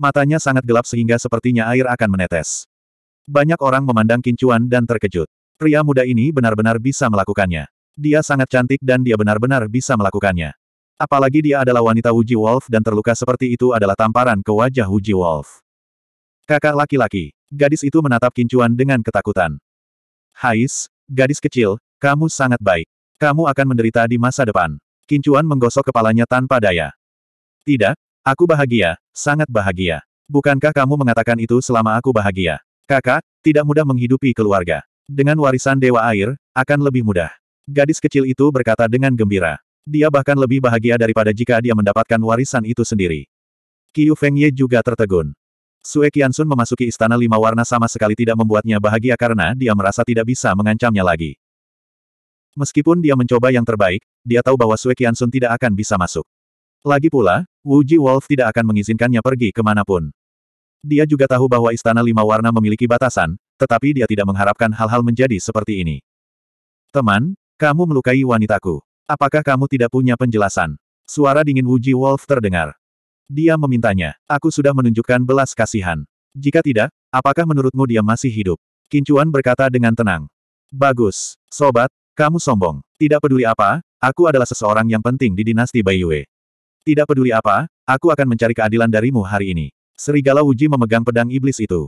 Matanya sangat gelap sehingga sepertinya air akan menetes. Banyak orang memandang kincuan dan terkejut. Pria muda ini benar-benar bisa melakukannya. Dia sangat cantik dan dia benar-benar bisa melakukannya. Apalagi dia adalah wanita Uji Wolf dan terluka seperti itu adalah tamparan ke wajah Uji Wolf. Kakak laki-laki, gadis itu menatap kincuan dengan ketakutan. Hais, gadis kecil, kamu sangat baik. Kamu akan menderita di masa depan. Kincuan menggosok kepalanya tanpa daya. Tidak, aku bahagia, sangat bahagia. Bukankah kamu mengatakan itu selama aku bahagia? Kakak, tidak mudah menghidupi keluarga. Dengan warisan Dewa Air, akan lebih mudah. Gadis kecil itu berkata dengan gembira. Dia bahkan lebih bahagia daripada jika dia mendapatkan warisan itu sendiri. Qiu Ye juga tertegun. Sue Sun memasuki istana lima warna sama sekali tidak membuatnya bahagia karena dia merasa tidak bisa mengancamnya lagi. Meskipun dia mencoba yang terbaik, dia tahu bahwa Sue Qiansun tidak akan bisa masuk. Lagi pula, Wu Ji Wolf tidak akan mengizinkannya pergi kemanapun. Dia juga tahu bahwa Istana Lima Warna memiliki batasan, tetapi dia tidak mengharapkan hal-hal menjadi seperti ini. Teman, kamu melukai wanitaku. Apakah kamu tidak punya penjelasan? Suara dingin Wu Ji Wolf terdengar. Dia memintanya, aku sudah menunjukkan belas kasihan. Jika tidak, apakah menurutmu dia masih hidup? Kincuan berkata dengan tenang. Bagus, sobat, kamu sombong. Tidak peduli apa, aku adalah seseorang yang penting di dinasti Bai Yue. Tidak peduli apa, aku akan mencari keadilan darimu hari ini. Serigala Wuji memegang pedang iblis itu.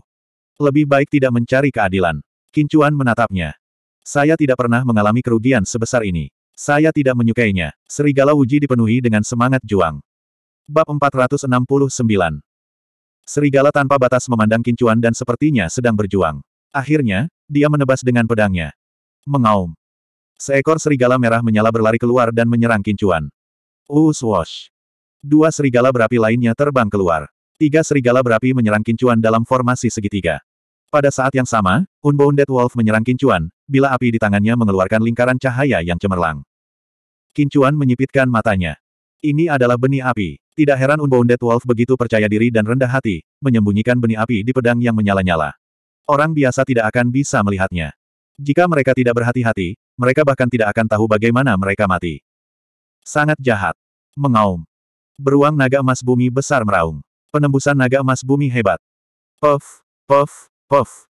Lebih baik tidak mencari keadilan. Kincuan menatapnya. Saya tidak pernah mengalami kerugian sebesar ini. Saya tidak menyukainya. Serigala Wuji dipenuhi dengan semangat juang. Bab 469 Serigala tanpa batas memandang Kincuan dan sepertinya sedang berjuang. Akhirnya, dia menebas dengan pedangnya. Mengaum. Seekor serigala merah menyala berlari keluar dan menyerang kincuan. Uswash. Dua serigala berapi lainnya terbang keluar. Tiga serigala berapi menyerang kincuan dalam formasi segitiga. Pada saat yang sama, Unbounded Wolf menyerang kincuan, bila api di tangannya mengeluarkan lingkaran cahaya yang cemerlang. Kincuan menyipitkan matanya. Ini adalah benih api. Tidak heran Unbounded Wolf begitu percaya diri dan rendah hati, menyembunyikan benih api di pedang yang menyala-nyala. Orang biasa tidak akan bisa melihatnya. Jika mereka tidak berhati-hati, mereka bahkan tidak akan tahu bagaimana mereka mati. Sangat jahat. Mengaum. Beruang naga emas bumi besar meraung. Penembusan naga emas bumi hebat. Puff, puff, puff.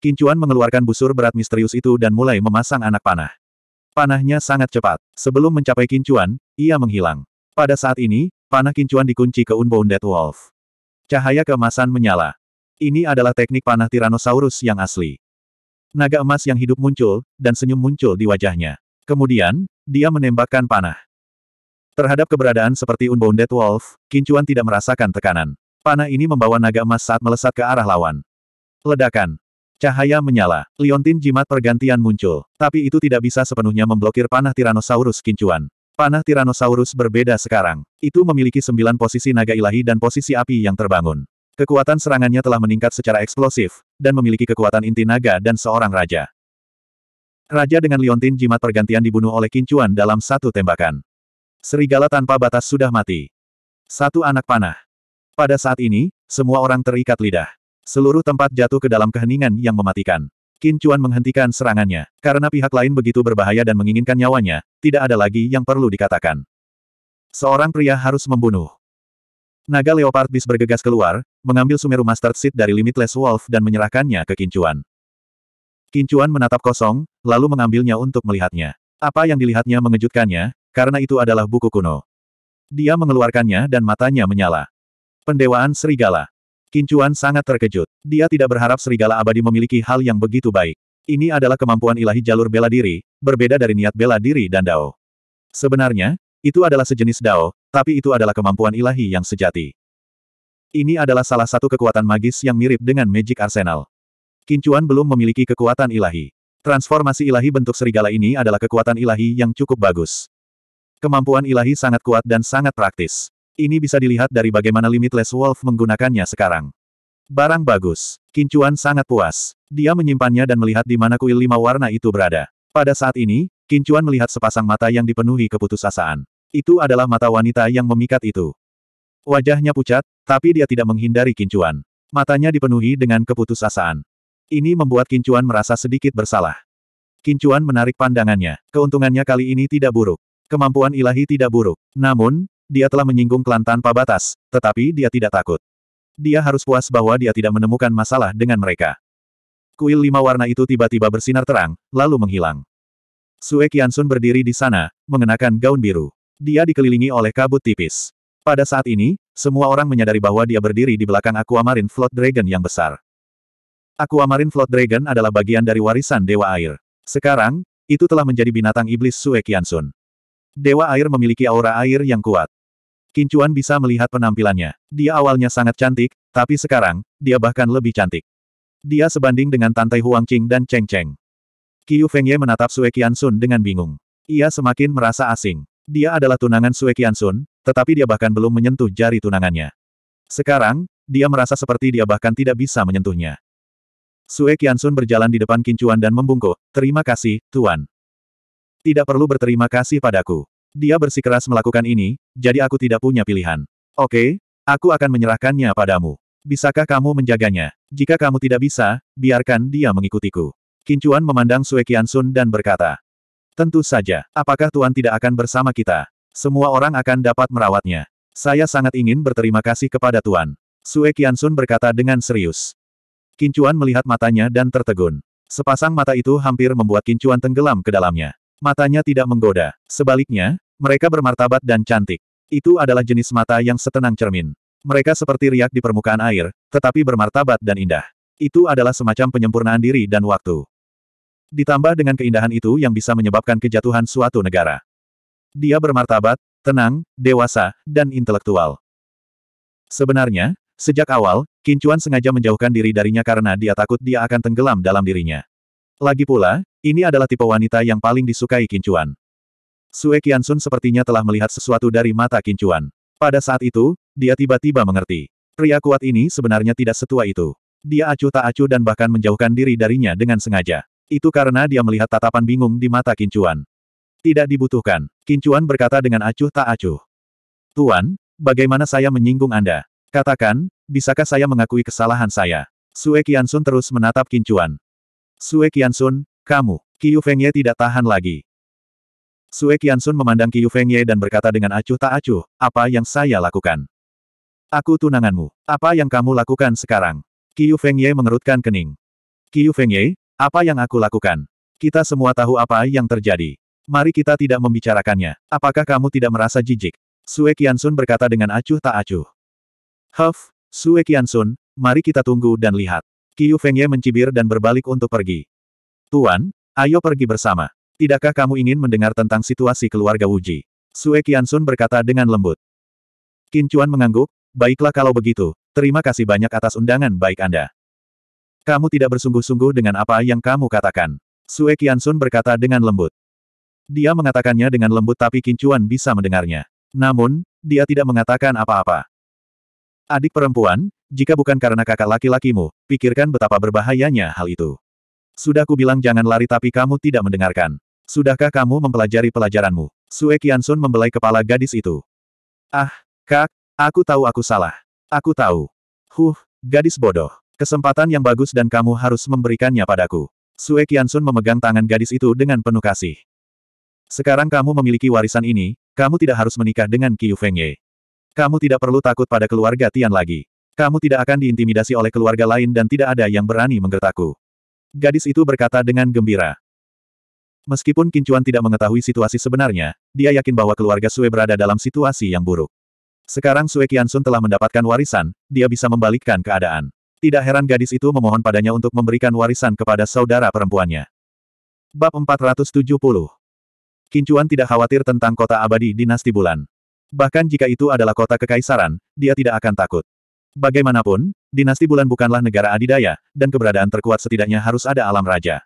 Kincuan mengeluarkan busur berat misterius itu dan mulai memasang anak panah. Panahnya sangat cepat. Sebelum mencapai kincuan, ia menghilang. Pada saat ini, panah kincuan dikunci ke Unbounded Wolf. Cahaya keemasan menyala. Ini adalah teknik panah Tyrannosaurus yang asli naga emas yang hidup muncul, dan senyum muncul di wajahnya. Kemudian, dia menembakkan panah. Terhadap keberadaan seperti Unbounded Wolf, Kincuan tidak merasakan tekanan. Panah ini membawa naga emas saat melesat ke arah lawan. Ledakan. Cahaya menyala, liontin jimat pergantian muncul, tapi itu tidak bisa sepenuhnya memblokir panah Tyrannosaurus Kincuan. Panah Tyrannosaurus berbeda sekarang. Itu memiliki sembilan posisi naga ilahi dan posisi api yang terbangun. Kekuatan serangannya telah meningkat secara eksplosif, dan memiliki kekuatan inti naga dan seorang raja. Raja dengan liontin jimat pergantian dibunuh oleh kincuan dalam satu tembakan. Serigala tanpa batas sudah mati. Satu anak panah. Pada saat ini, semua orang terikat lidah. Seluruh tempat jatuh ke dalam keheningan yang mematikan. Kincuan menghentikan serangannya. Karena pihak lain begitu berbahaya dan menginginkan nyawanya, tidak ada lagi yang perlu dikatakan. Seorang pria harus membunuh. Naga Leopard Beast bergegas keluar, mengambil Sumeru Master Seed dari Limitless Wolf dan menyerahkannya ke Kincuan. Kincuan menatap kosong, lalu mengambilnya untuk melihatnya. Apa yang dilihatnya mengejutkannya, karena itu adalah buku kuno. Dia mengeluarkannya dan matanya menyala. Pendewaan Serigala. Kincuan sangat terkejut. Dia tidak berharap Serigala Abadi memiliki hal yang begitu baik. Ini adalah kemampuan ilahi jalur bela diri, berbeda dari niat bela diri dan Dao. Sebenarnya, itu adalah sejenis Dao, tapi itu adalah kemampuan ilahi yang sejati. Ini adalah salah satu kekuatan magis yang mirip dengan Magic Arsenal. Kincuan belum memiliki kekuatan ilahi. Transformasi ilahi bentuk serigala ini adalah kekuatan ilahi yang cukup bagus. Kemampuan ilahi sangat kuat dan sangat praktis. Ini bisa dilihat dari bagaimana Limitless Wolf menggunakannya sekarang. Barang bagus. Kincuan sangat puas. Dia menyimpannya dan melihat di mana kuil lima warna itu berada. Pada saat ini, Kincuan melihat sepasang mata yang dipenuhi keputusasaan. Itu adalah mata wanita yang memikat itu. Wajahnya pucat, tapi dia tidak menghindari kincuan. Matanya dipenuhi dengan keputusasaan. Ini membuat kincuan merasa sedikit bersalah. Kincuan menarik pandangannya. Keuntungannya kali ini tidak buruk. Kemampuan ilahi tidak buruk. Namun, dia telah menyinggung klan tanpa batas, tetapi dia tidak takut. Dia harus puas bahwa dia tidak menemukan masalah dengan mereka. Kuil lima warna itu tiba-tiba bersinar terang, lalu menghilang. Sue Kiansun berdiri di sana, mengenakan gaun biru. Dia dikelilingi oleh kabut tipis. Pada saat ini, semua orang menyadari bahwa dia berdiri di belakang Aquamarine Flood Dragon yang besar. Aquamarine Flood Dragon adalah bagian dari warisan Dewa Air. Sekarang, itu telah menjadi binatang iblis Sue Kiansun. Dewa Air memiliki aura air yang kuat. Kincuan bisa melihat penampilannya. Dia awalnya sangat cantik, tapi sekarang, dia bahkan lebih cantik. Dia sebanding dengan Tantai huang Huangqing dan Cheng Cheng. Qiu Ye menatap Sue Sun dengan bingung. Ia semakin merasa asing. Dia adalah tunangan Sue Sun, tetapi dia bahkan belum menyentuh jari tunangannya. Sekarang, dia merasa seperti dia bahkan tidak bisa menyentuhnya. Sue Sun berjalan di depan Kincuan dan membungkuk, terima kasih, Tuan. Tidak perlu berterima kasih padaku. Dia bersikeras melakukan ini, jadi aku tidak punya pilihan. Oke, aku akan menyerahkannya padamu. Bisakah kamu menjaganya? Jika kamu tidak bisa, biarkan dia mengikutiku. Kincuan memandang Sue Sun dan berkata, Tentu saja, apakah Tuan tidak akan bersama kita? Semua orang akan dapat merawatnya. Saya sangat ingin berterima kasih kepada Tuan. Sue Kiansun berkata dengan serius. Kincuan melihat matanya dan tertegun. Sepasang mata itu hampir membuat Kincuan tenggelam ke dalamnya. Matanya tidak menggoda. Sebaliknya, mereka bermartabat dan cantik. Itu adalah jenis mata yang setenang cermin. Mereka seperti riak di permukaan air, tetapi bermartabat dan indah. Itu adalah semacam penyempurnaan diri dan waktu. Ditambah dengan keindahan itu yang bisa menyebabkan kejatuhan suatu negara. Dia bermartabat, tenang, dewasa, dan intelektual. Sebenarnya, sejak awal, Kincuan sengaja menjauhkan diri darinya karena dia takut dia akan tenggelam dalam dirinya. Lagi pula, ini adalah tipe wanita yang paling disukai Kincuan. Sue Kiansun sepertinya telah melihat sesuatu dari mata Kincuan. Pada saat itu, dia tiba-tiba mengerti. Pria kuat ini sebenarnya tidak setua itu. Dia acuh tak acuh dan bahkan menjauhkan diri darinya dengan sengaja. Itu karena dia melihat tatapan bingung di mata Kincuan. Tidak dibutuhkan, Kincuan berkata dengan acuh tak acuh. Tuan, bagaimana saya menyinggung Anda? Katakan, bisakah saya mengakui kesalahan saya? Sue Kiansun terus menatap Kincuan. Sue Kiansun, kamu, Qiu Fengye tidak tahan lagi. Sue Kiansun memandang Qiu Fengye dan berkata dengan acuh tak acuh, apa yang saya lakukan? Aku tunanganmu. Apa yang kamu lakukan sekarang? Qiu Fengye mengerutkan kening. Qiu Fengye, apa yang aku lakukan? Kita semua tahu apa yang terjadi. Mari kita tidak membicarakannya. Apakah kamu tidak merasa jijik? Sue Kiansun berkata dengan acuh tak acuh. Huff, Sue Kiansun, mari kita tunggu dan lihat. Qiu Fengye mencibir dan berbalik untuk pergi. Tuan, ayo pergi bersama. Tidakkah kamu ingin mendengar tentang situasi keluarga Wuji? Sue Kiansun berkata dengan lembut. Kincuan mengangguk, baiklah kalau begitu, terima kasih banyak atas undangan baik Anda. Kamu tidak bersungguh-sungguh dengan apa yang kamu katakan. Sue Sun berkata dengan lembut. Dia mengatakannya dengan lembut tapi Kincuan bisa mendengarnya. Namun, dia tidak mengatakan apa-apa. Adik perempuan, jika bukan karena kakak laki-lakimu, pikirkan betapa berbahayanya hal itu. Sudah ku bilang jangan lari tapi kamu tidak mendengarkan. Sudahkah kamu mempelajari pelajaranmu? Sue Sun membelai kepala gadis itu. Ah, kak, aku tahu aku salah. Aku tahu. Huh, gadis bodoh. Kesempatan yang bagus dan kamu harus memberikannya padaku. Sue Sun memegang tangan gadis itu dengan penuh kasih. Sekarang kamu memiliki warisan ini, kamu tidak harus menikah dengan Qiu Fengye. Kamu tidak perlu takut pada keluarga Tian lagi. Kamu tidak akan diintimidasi oleh keluarga lain dan tidak ada yang berani menggertakku. Gadis itu berkata dengan gembira. Meskipun Kincuan tidak mengetahui situasi sebenarnya, dia yakin bahwa keluarga Sue berada dalam situasi yang buruk. Sekarang Sue Sun telah mendapatkan warisan, dia bisa membalikkan keadaan. Tidak heran gadis itu memohon padanya untuk memberikan warisan kepada saudara perempuannya. Bab 470 Kincuan tidak khawatir tentang kota abadi dinasti bulan. Bahkan jika itu adalah kota kekaisaran, dia tidak akan takut. Bagaimanapun, dinasti bulan bukanlah negara adidaya, dan keberadaan terkuat setidaknya harus ada alam raja.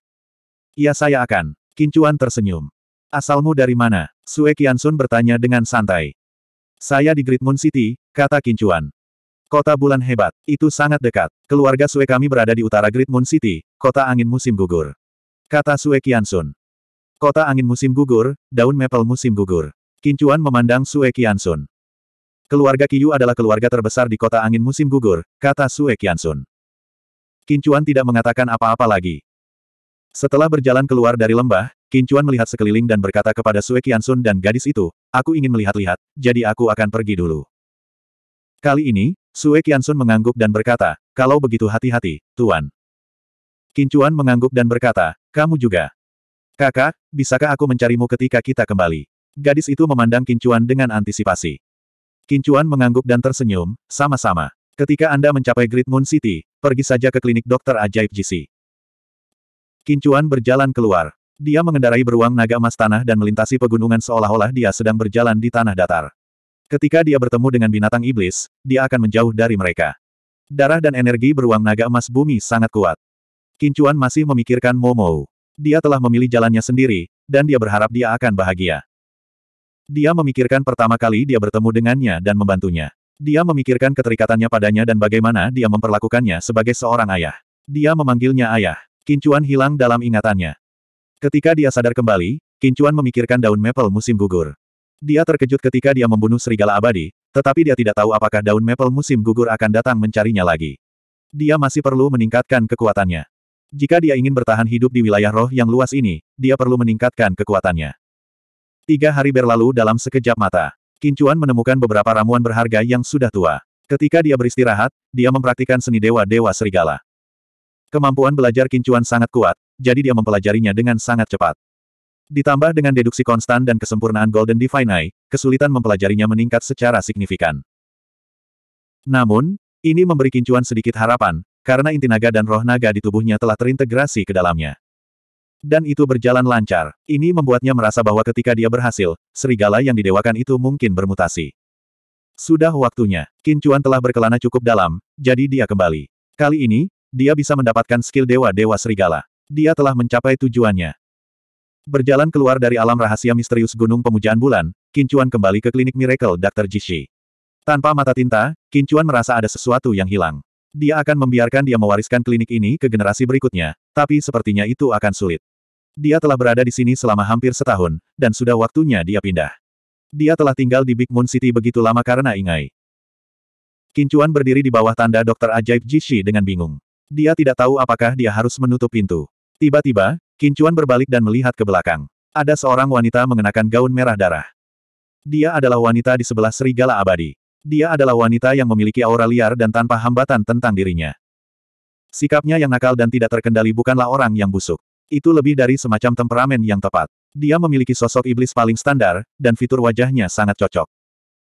Ya, saya akan. Kincuan tersenyum. Asalmu dari mana? Sue Kiansun bertanya dengan santai. Saya di Great Moon City, kata Kincuan. Kota bulan hebat, itu sangat dekat. Keluarga Sue kami berada di utara Great Moon City, kota angin musim gugur. Kata Sue Kiansun. Kota angin musim gugur, daun maple musim gugur. Kincuan memandang Sue Kiansun. Keluarga Kiyu adalah keluarga terbesar di kota angin musim gugur, kata Sue Kiansun. Kincuan tidak mengatakan apa-apa lagi. Setelah berjalan keluar dari lembah, Kincuan melihat sekeliling dan berkata kepada Sue Kiansun dan gadis itu, aku ingin melihat-lihat, jadi aku akan pergi dulu. Kali ini, Sue Kiansun mengangguk dan berkata, kalau begitu hati-hati, Tuan. Kincuan mengangguk dan berkata, kamu juga. Kakak, bisakah aku mencarimu ketika kita kembali? Gadis itu memandang Kincuan dengan antisipasi. Kincuan mengangguk dan tersenyum, sama-sama. Ketika Anda mencapai Great Moon City, pergi saja ke klinik dokter ajaib GC. Kincuan berjalan keluar. Dia mengendarai beruang naga emas tanah dan melintasi pegunungan seolah-olah dia sedang berjalan di tanah datar. Ketika dia bertemu dengan binatang iblis, dia akan menjauh dari mereka. Darah dan energi beruang naga emas bumi sangat kuat. Kincuan masih memikirkan Momo. Dia telah memilih jalannya sendiri, dan dia berharap dia akan bahagia. Dia memikirkan pertama kali dia bertemu dengannya dan membantunya. Dia memikirkan keterikatannya padanya dan bagaimana dia memperlakukannya sebagai seorang ayah. Dia memanggilnya ayah. Kincuan hilang dalam ingatannya. Ketika dia sadar kembali, Kincuan memikirkan daun maple musim gugur. Dia terkejut ketika dia membunuh serigala abadi, tetapi dia tidak tahu apakah daun maple musim gugur akan datang mencarinya lagi. Dia masih perlu meningkatkan kekuatannya. Jika dia ingin bertahan hidup di wilayah roh yang luas ini, dia perlu meningkatkan kekuatannya. Tiga hari berlalu dalam sekejap mata. Kincuan menemukan beberapa ramuan berharga yang sudah tua. Ketika dia beristirahat, dia mempraktikkan seni dewa-dewa serigala. Kemampuan belajar Kincuan sangat kuat, jadi dia mempelajarinya dengan sangat cepat. Ditambah dengan deduksi konstan dan kesempurnaan Golden Divine Eye, kesulitan mempelajarinya meningkat secara signifikan. Namun, ini memberi kincuan sedikit harapan, karena inti naga dan roh naga di tubuhnya telah terintegrasi ke dalamnya. Dan itu berjalan lancar. Ini membuatnya merasa bahwa ketika dia berhasil, serigala yang didewakan itu mungkin bermutasi. Sudah waktunya. Kincuan telah berkelana cukup dalam, jadi dia kembali. Kali ini, dia bisa mendapatkan skill dewa-dewa serigala. Dia telah mencapai tujuannya. Berjalan keluar dari alam rahasia misterius Gunung Pemujaan Bulan, Kincuan kembali ke klinik Miracle Dr. Jishi. Tanpa mata tinta, Kincuan merasa ada sesuatu yang hilang. Dia akan membiarkan dia mewariskan klinik ini ke generasi berikutnya, tapi sepertinya itu akan sulit. Dia telah berada di sini selama hampir setahun, dan sudah waktunya dia pindah. Dia telah tinggal di Big Moon City begitu lama karena ingai. Kincuan berdiri di bawah tanda Dr. ajaib Jishi dengan bingung. Dia tidak tahu apakah dia harus menutup pintu. Tiba-tiba, Kincuan berbalik dan melihat ke belakang. Ada seorang wanita mengenakan gaun merah darah. Dia adalah wanita di sebelah serigala abadi. Dia adalah wanita yang memiliki aura liar dan tanpa hambatan tentang dirinya. Sikapnya yang nakal dan tidak terkendali bukanlah orang yang busuk. Itu lebih dari semacam temperamen yang tepat. Dia memiliki sosok iblis paling standar, dan fitur wajahnya sangat cocok.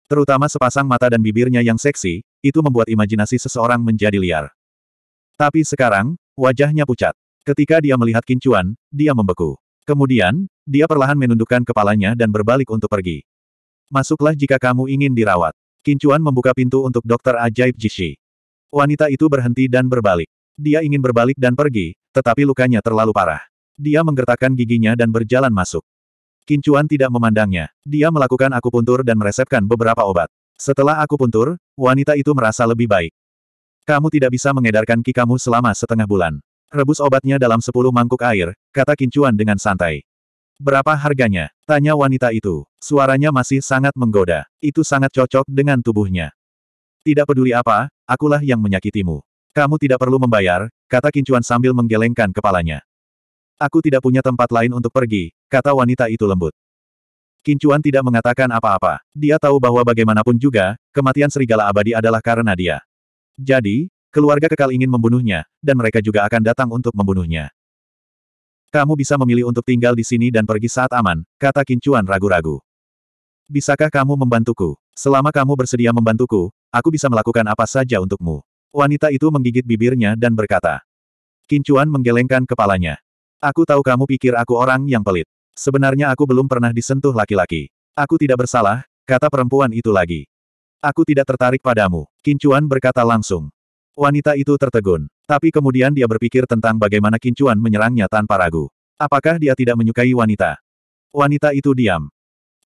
Terutama sepasang mata dan bibirnya yang seksi, itu membuat imajinasi seseorang menjadi liar. Tapi sekarang, wajahnya pucat. Ketika dia melihat Kincuan, dia membeku. Kemudian, dia perlahan menundukkan kepalanya dan berbalik untuk pergi. Masuklah jika kamu ingin dirawat. Kincuan membuka pintu untuk dokter ajaib Jishi. Wanita itu berhenti dan berbalik. Dia ingin berbalik dan pergi, tetapi lukanya terlalu parah. Dia menggertakkan giginya dan berjalan masuk. Kincuan tidak memandangnya. Dia melakukan akupuntur dan meresepkan beberapa obat. Setelah akupuntur, wanita itu merasa lebih baik. Kamu tidak bisa mengedarkan ki kamu selama setengah bulan. Rebus obatnya dalam sepuluh mangkuk air, kata Kincuan dengan santai. Berapa harganya? Tanya wanita itu. Suaranya masih sangat menggoda. Itu sangat cocok dengan tubuhnya. Tidak peduli apa, akulah yang menyakitimu. Kamu tidak perlu membayar, kata Kincuan sambil menggelengkan kepalanya. Aku tidak punya tempat lain untuk pergi, kata wanita itu lembut. Kincuan tidak mengatakan apa-apa. Dia tahu bahwa bagaimanapun juga, kematian serigala abadi adalah karena dia. Jadi, Keluarga kekal ingin membunuhnya, dan mereka juga akan datang untuk membunuhnya. Kamu bisa memilih untuk tinggal di sini dan pergi saat aman, kata Kincuan ragu-ragu. Bisakah kamu membantuku? Selama kamu bersedia membantuku, aku bisa melakukan apa saja untukmu. Wanita itu menggigit bibirnya dan berkata. Kincuan menggelengkan kepalanya. Aku tahu kamu pikir aku orang yang pelit. Sebenarnya aku belum pernah disentuh laki-laki. Aku tidak bersalah, kata perempuan itu lagi. Aku tidak tertarik padamu, Kincuan berkata langsung. Wanita itu tertegun. Tapi kemudian dia berpikir tentang bagaimana Kincuan menyerangnya tanpa ragu. Apakah dia tidak menyukai wanita? Wanita itu diam.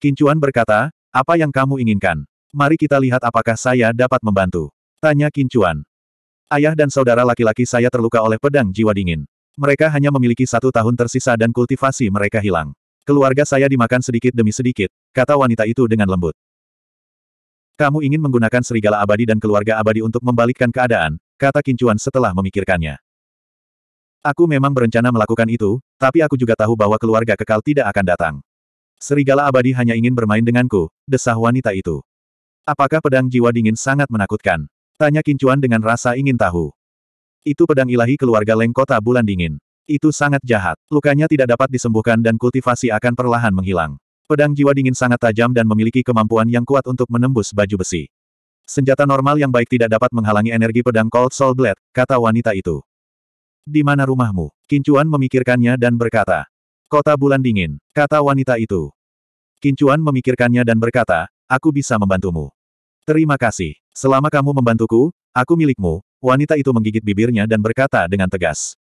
Kincuan berkata, apa yang kamu inginkan? Mari kita lihat apakah saya dapat membantu. Tanya Kincuan. Ayah dan saudara laki-laki saya terluka oleh pedang jiwa dingin. Mereka hanya memiliki satu tahun tersisa dan kultivasi mereka hilang. Keluarga saya dimakan sedikit demi sedikit, kata wanita itu dengan lembut. Kamu ingin menggunakan serigala abadi dan keluarga abadi untuk membalikkan keadaan, kata Kincuan setelah memikirkannya. Aku memang berencana melakukan itu, tapi aku juga tahu bahwa keluarga kekal tidak akan datang. Serigala abadi hanya ingin bermain denganku, desah wanita itu. Apakah pedang jiwa dingin sangat menakutkan? Tanya Kincuan dengan rasa ingin tahu. Itu pedang ilahi keluarga Lengkota Bulan Dingin. Itu sangat jahat. Lukanya tidak dapat disembuhkan dan kultivasi akan perlahan menghilang. Pedang jiwa dingin sangat tajam dan memiliki kemampuan yang kuat untuk menembus baju besi. Senjata normal yang baik tidak dapat menghalangi energi pedang Cold Soul Blade, kata wanita itu. Di mana rumahmu? Kincuan memikirkannya dan berkata. Kota bulan dingin, kata wanita itu. Kincuan memikirkannya dan berkata, aku bisa membantumu. Terima kasih. Selama kamu membantuku, aku milikmu. Wanita itu menggigit bibirnya dan berkata dengan tegas.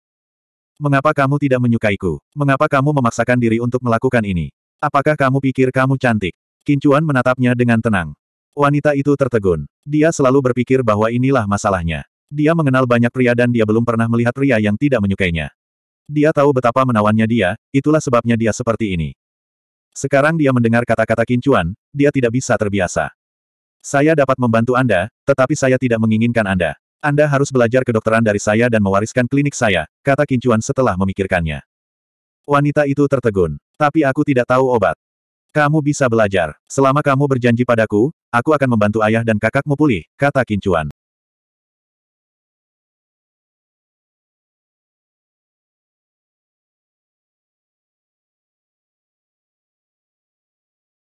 Mengapa kamu tidak menyukaiku? Mengapa kamu memaksakan diri untuk melakukan ini? Apakah kamu pikir kamu cantik? Kincuan menatapnya dengan tenang. Wanita itu tertegun. Dia selalu berpikir bahwa inilah masalahnya. Dia mengenal banyak pria dan dia belum pernah melihat pria yang tidak menyukainya. Dia tahu betapa menawannya dia, itulah sebabnya dia seperti ini. Sekarang dia mendengar kata-kata kincuan, dia tidak bisa terbiasa. Saya dapat membantu Anda, tetapi saya tidak menginginkan Anda. Anda harus belajar kedokteran dari saya dan mewariskan klinik saya, kata kincuan setelah memikirkannya. Wanita itu tertegun. Tapi aku tidak tahu obat. Kamu bisa belajar. Selama kamu berjanji padaku, aku akan membantu ayah dan kakakmu pulih, kata Kincuan.